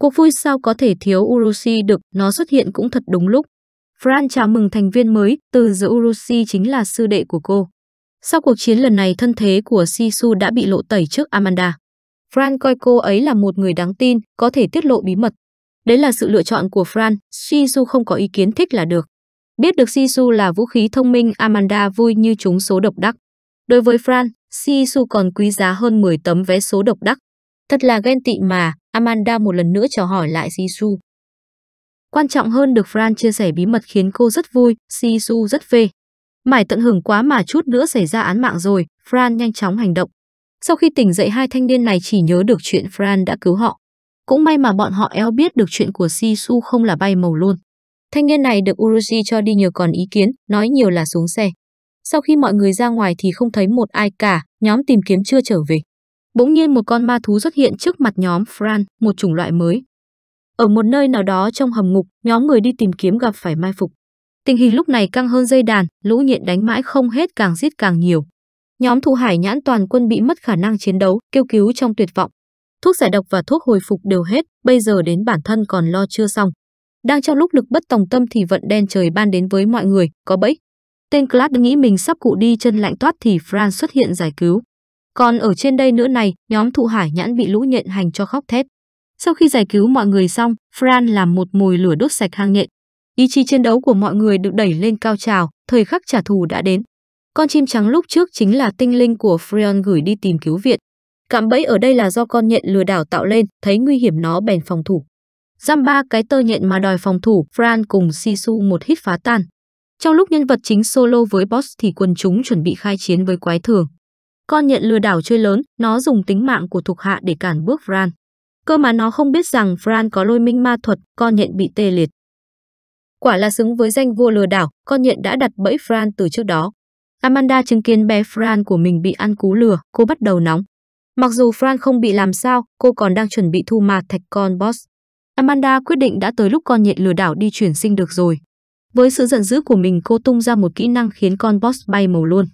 Cuộc vui sao có thể thiếu Urushi được, nó xuất hiện cũng thật đúng lúc. Fran chào mừng thành viên mới, từ giữa Urushi chính là sư đệ của cô. Sau cuộc chiến lần này thân thế của Sisu đã bị lộ tẩy trước Amanda. Fran coi cô ấy là một người đáng tin, có thể tiết lộ bí mật. Đấy là sự lựa chọn của Fran, Sisu không có ý kiến thích là được. Biết được Sisu là vũ khí thông minh, Amanda vui như trúng số độc đắc. Đối với Fran, Sisu còn quý giá hơn 10 tấm vé số độc đắc. Thật là ghen tị mà, Amanda một lần nữa chào hỏi lại Jisoo. Quan trọng hơn được Fran chia sẻ bí mật khiến cô rất vui, Jisoo rất phê. Mải tận hưởng quá mà chút nữa xảy ra án mạng rồi, Fran nhanh chóng hành động. Sau khi tỉnh dậy hai thanh niên này chỉ nhớ được chuyện Fran đã cứu họ. Cũng may mà bọn họ eo biết được chuyện của Sisu không là bay màu luôn. Thanh niên này được Uruji cho đi nhờ còn ý kiến, nói nhiều là xuống xe. Sau khi mọi người ra ngoài thì không thấy một ai cả, nhóm tìm kiếm chưa trở về. Bỗng nhiên một con ma thú xuất hiện trước mặt nhóm Fran, một chủng loại mới. Ở một nơi nào đó trong hầm ngục, nhóm người đi tìm kiếm gặp phải mai phục. Tình hình lúc này căng hơn dây đàn, lũ nhện đánh mãi không hết càng giết càng nhiều. Nhóm thụ hải nhãn toàn quân bị mất khả năng chiến đấu, kêu cứu trong tuyệt vọng. Thuốc giải độc và thuốc hồi phục đều hết, bây giờ đến bản thân còn lo chưa xong. Đang trong lúc lực bất tòng tâm thì vận đen trời ban đến với mọi người, có bẫy. Tên Clad nghĩ mình sắp cụ đi chân lạnh toát thì Fran xuất hiện giải cứu. Còn ở trên đây nữa này, nhóm thụ hải nhãn bị lũ nhện hành cho khóc thét. Sau khi giải cứu mọi người xong, Fran làm một mồi lửa đốt sạch hang nhện. Ý chí chiến đấu của mọi người được đẩy lên cao trào, thời khắc trả thù đã đến. Con chim trắng lúc trước chính là tinh linh của Freon gửi đi tìm cứu viện. Cạm bẫy ở đây là do con nhện lừa đảo tạo lên, thấy nguy hiểm nó bèn phòng thủ. Giam ba cái tơ nhện mà đòi phòng thủ, Fran cùng Sisu một hít phá tan. Trong lúc nhân vật chính solo với boss thì quần chúng chuẩn bị khai chiến với quái thường. Con nhận lừa đảo chơi lớn, nó dùng tính mạng của thuộc hạ để cản bước Fran. Cơ mà nó không biết rằng Fran có lôi minh ma thuật, con nhận bị tê liệt. Quả là xứng với danh vua lừa đảo, con nhận đã đặt bẫy Fran từ trước đó. Amanda chứng kiến bé Fran của mình bị ăn cú lừa, cô bắt đầu nóng. Mặc dù Fran không bị làm sao, cô còn đang chuẩn bị thu mà thạch con boss. Amanda quyết định đã tới lúc con nhện lừa đảo đi chuyển sinh được rồi. Với sự giận dữ của mình cô tung ra một kỹ năng khiến con boss bay màu luôn.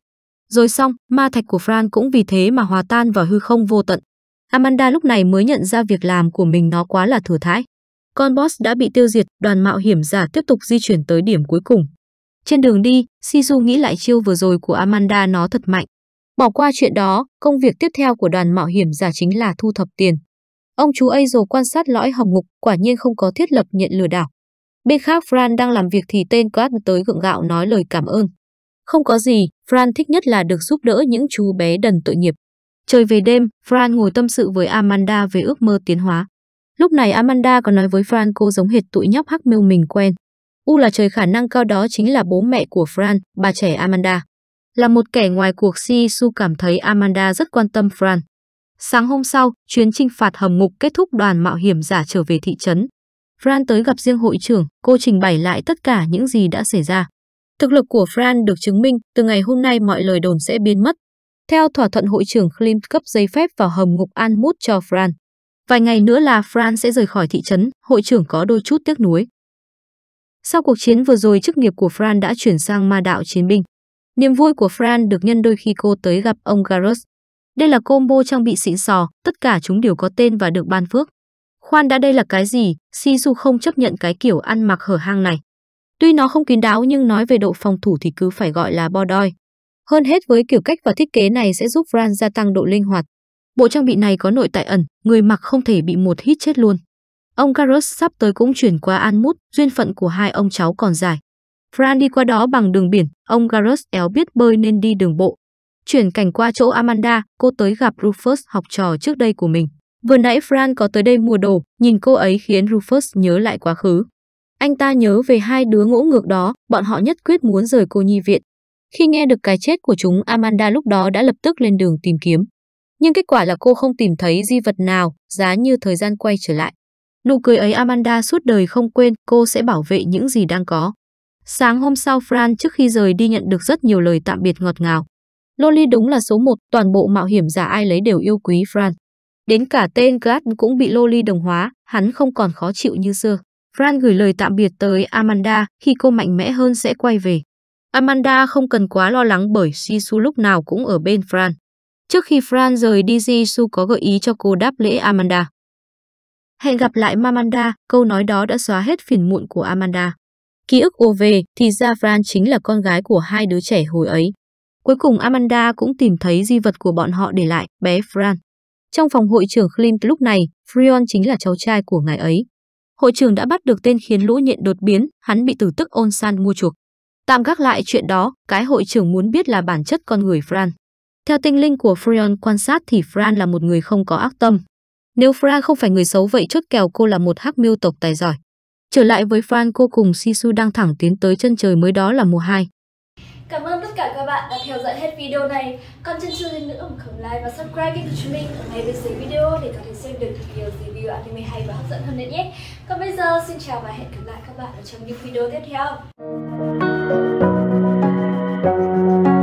Rồi xong, ma thạch của Fran cũng vì thế mà hòa tan vào hư không vô tận. Amanda lúc này mới nhận ra việc làm của mình nó quá là thừa thãi. Con boss đã bị tiêu diệt, đoàn mạo hiểm giả tiếp tục di chuyển tới điểm cuối cùng. Trên đường đi, Sisu nghĩ lại chiêu vừa rồi của Amanda nó thật mạnh. Bỏ qua chuyện đó, công việc tiếp theo của đoàn mạo hiểm giả chính là thu thập tiền. Ông chú Azo quan sát lõi hồng ngục, quả nhiên không có thiết lập nhận lừa đảo. Bên khác Fran đang làm việc thì tên Clark tới gượng gạo nói lời cảm ơn. Không có gì, Fran thích nhất là được giúp đỡ những chú bé đần tội nghiệp. Trời về đêm, Fran ngồi tâm sự với Amanda về ước mơ tiến hóa. Lúc này Amanda còn nói với Fran cô giống hệt tụi nhóc hắc miêu mình quen. U là trời khả năng cao đó chính là bố mẹ của Fran, bà trẻ Amanda. Là một kẻ ngoài cuộc si Su cảm thấy Amanda rất quan tâm Fran. Sáng hôm sau, chuyến trinh phạt hầm ngục kết thúc đoàn mạo hiểm giả trở về thị trấn. Fran tới gặp riêng hội trưởng, cô trình bày lại tất cả những gì đã xảy ra. Thực lực của Fran được chứng minh, từ ngày hôm nay mọi lời đồn sẽ biến mất. Theo thỏa thuận hội trưởng Klim cấp giấy phép vào hầm ngục An Mút cho Fran. Vài ngày nữa là Fran sẽ rời khỏi thị trấn, hội trưởng có đôi chút tiếc nuối. Sau cuộc chiến vừa rồi, chức nghiệp của Fran đã chuyển sang ma đạo chiến binh. Niềm vui của Fran được nhân đôi khi cô tới gặp ông Garrus. Đây là combo trang bị xịn sò, tất cả chúng đều có tên và được ban phước. Khoan đã đây là cái gì, Sisu không chấp nhận cái kiểu ăn mặc hở hang này. Tuy nó không kín đáo nhưng nói về độ phòng thủ thì cứ phải gọi là bo đoi. Hơn hết với kiểu cách và thiết kế này sẽ giúp Fran gia tăng độ linh hoạt. Bộ trang bị này có nội tại ẩn, người mặc không thể bị một hít chết luôn. Ông Garrus sắp tới cũng chuyển qua Anmut, duyên phận của hai ông cháu còn dài. Fran đi qua đó bằng đường biển, ông Garrus éo biết bơi nên đi đường bộ. Chuyển cảnh qua chỗ Amanda, cô tới gặp Rufus học trò trước đây của mình. Vừa nãy Fran có tới đây mua đồ, nhìn cô ấy khiến Rufus nhớ lại quá khứ. Anh ta nhớ về hai đứa ngỗ ngược đó, bọn họ nhất quyết muốn rời cô nhi viện. Khi nghe được cái chết của chúng, Amanda lúc đó đã lập tức lên đường tìm kiếm. Nhưng kết quả là cô không tìm thấy di vật nào, giá như thời gian quay trở lại. Nụ cười ấy Amanda suốt đời không quên, cô sẽ bảo vệ những gì đang có. Sáng hôm sau Fran trước khi rời đi nhận được rất nhiều lời tạm biệt ngọt ngào. Loli đúng là số một, toàn bộ mạo hiểm giả ai lấy đều yêu quý Fran. Đến cả tên Glad cũng bị Loli đồng hóa, hắn không còn khó chịu như xưa. Fran gửi lời tạm biệt tới Amanda khi cô mạnh mẽ hơn sẽ quay về. Amanda không cần quá lo lắng bởi Jisoo lúc nào cũng ở bên Fran. Trước khi Fran rời đi Jisoo có gợi ý cho cô đáp lễ Amanda. Hẹn gặp lại Amanda, câu nói đó đã xóa hết phiền muộn của Amanda. Ký ức ô về, thì ra Fran chính là con gái của hai đứa trẻ hồi ấy. Cuối cùng Amanda cũng tìm thấy di vật của bọn họ để lại, bé Fran. Trong phòng hội trưởng Clint lúc này, Freon chính là cháu trai của ngài ấy hội trưởng đã bắt được tên khiến lũ nhện đột biến, hắn bị tử tức ôn san mua chuộc. Tạm gác lại chuyện đó, cái hội trưởng muốn biết là bản chất con người Fran. Theo tinh linh của Freon quan sát thì Fran là một người không có ác tâm. Nếu Fran không phải người xấu vậy chốt kèo cô là một hắc miêu tộc tài giỏi. Trở lại với Fran cô cùng Sisu đang thẳng tiến tới chân trời mới đó là mùa 2 cả các bạn đã theo dõi hết video này. Còn chân chưa lên nữa, không like và subscribe kênh của chúng mình ở ngay bên dưới video để có thể xem được nhiều review anime hay và hấp dẫn hơn nữa nhé. Còn bây giờ, xin chào và hẹn gặp lại các bạn ở trong những video tiếp theo.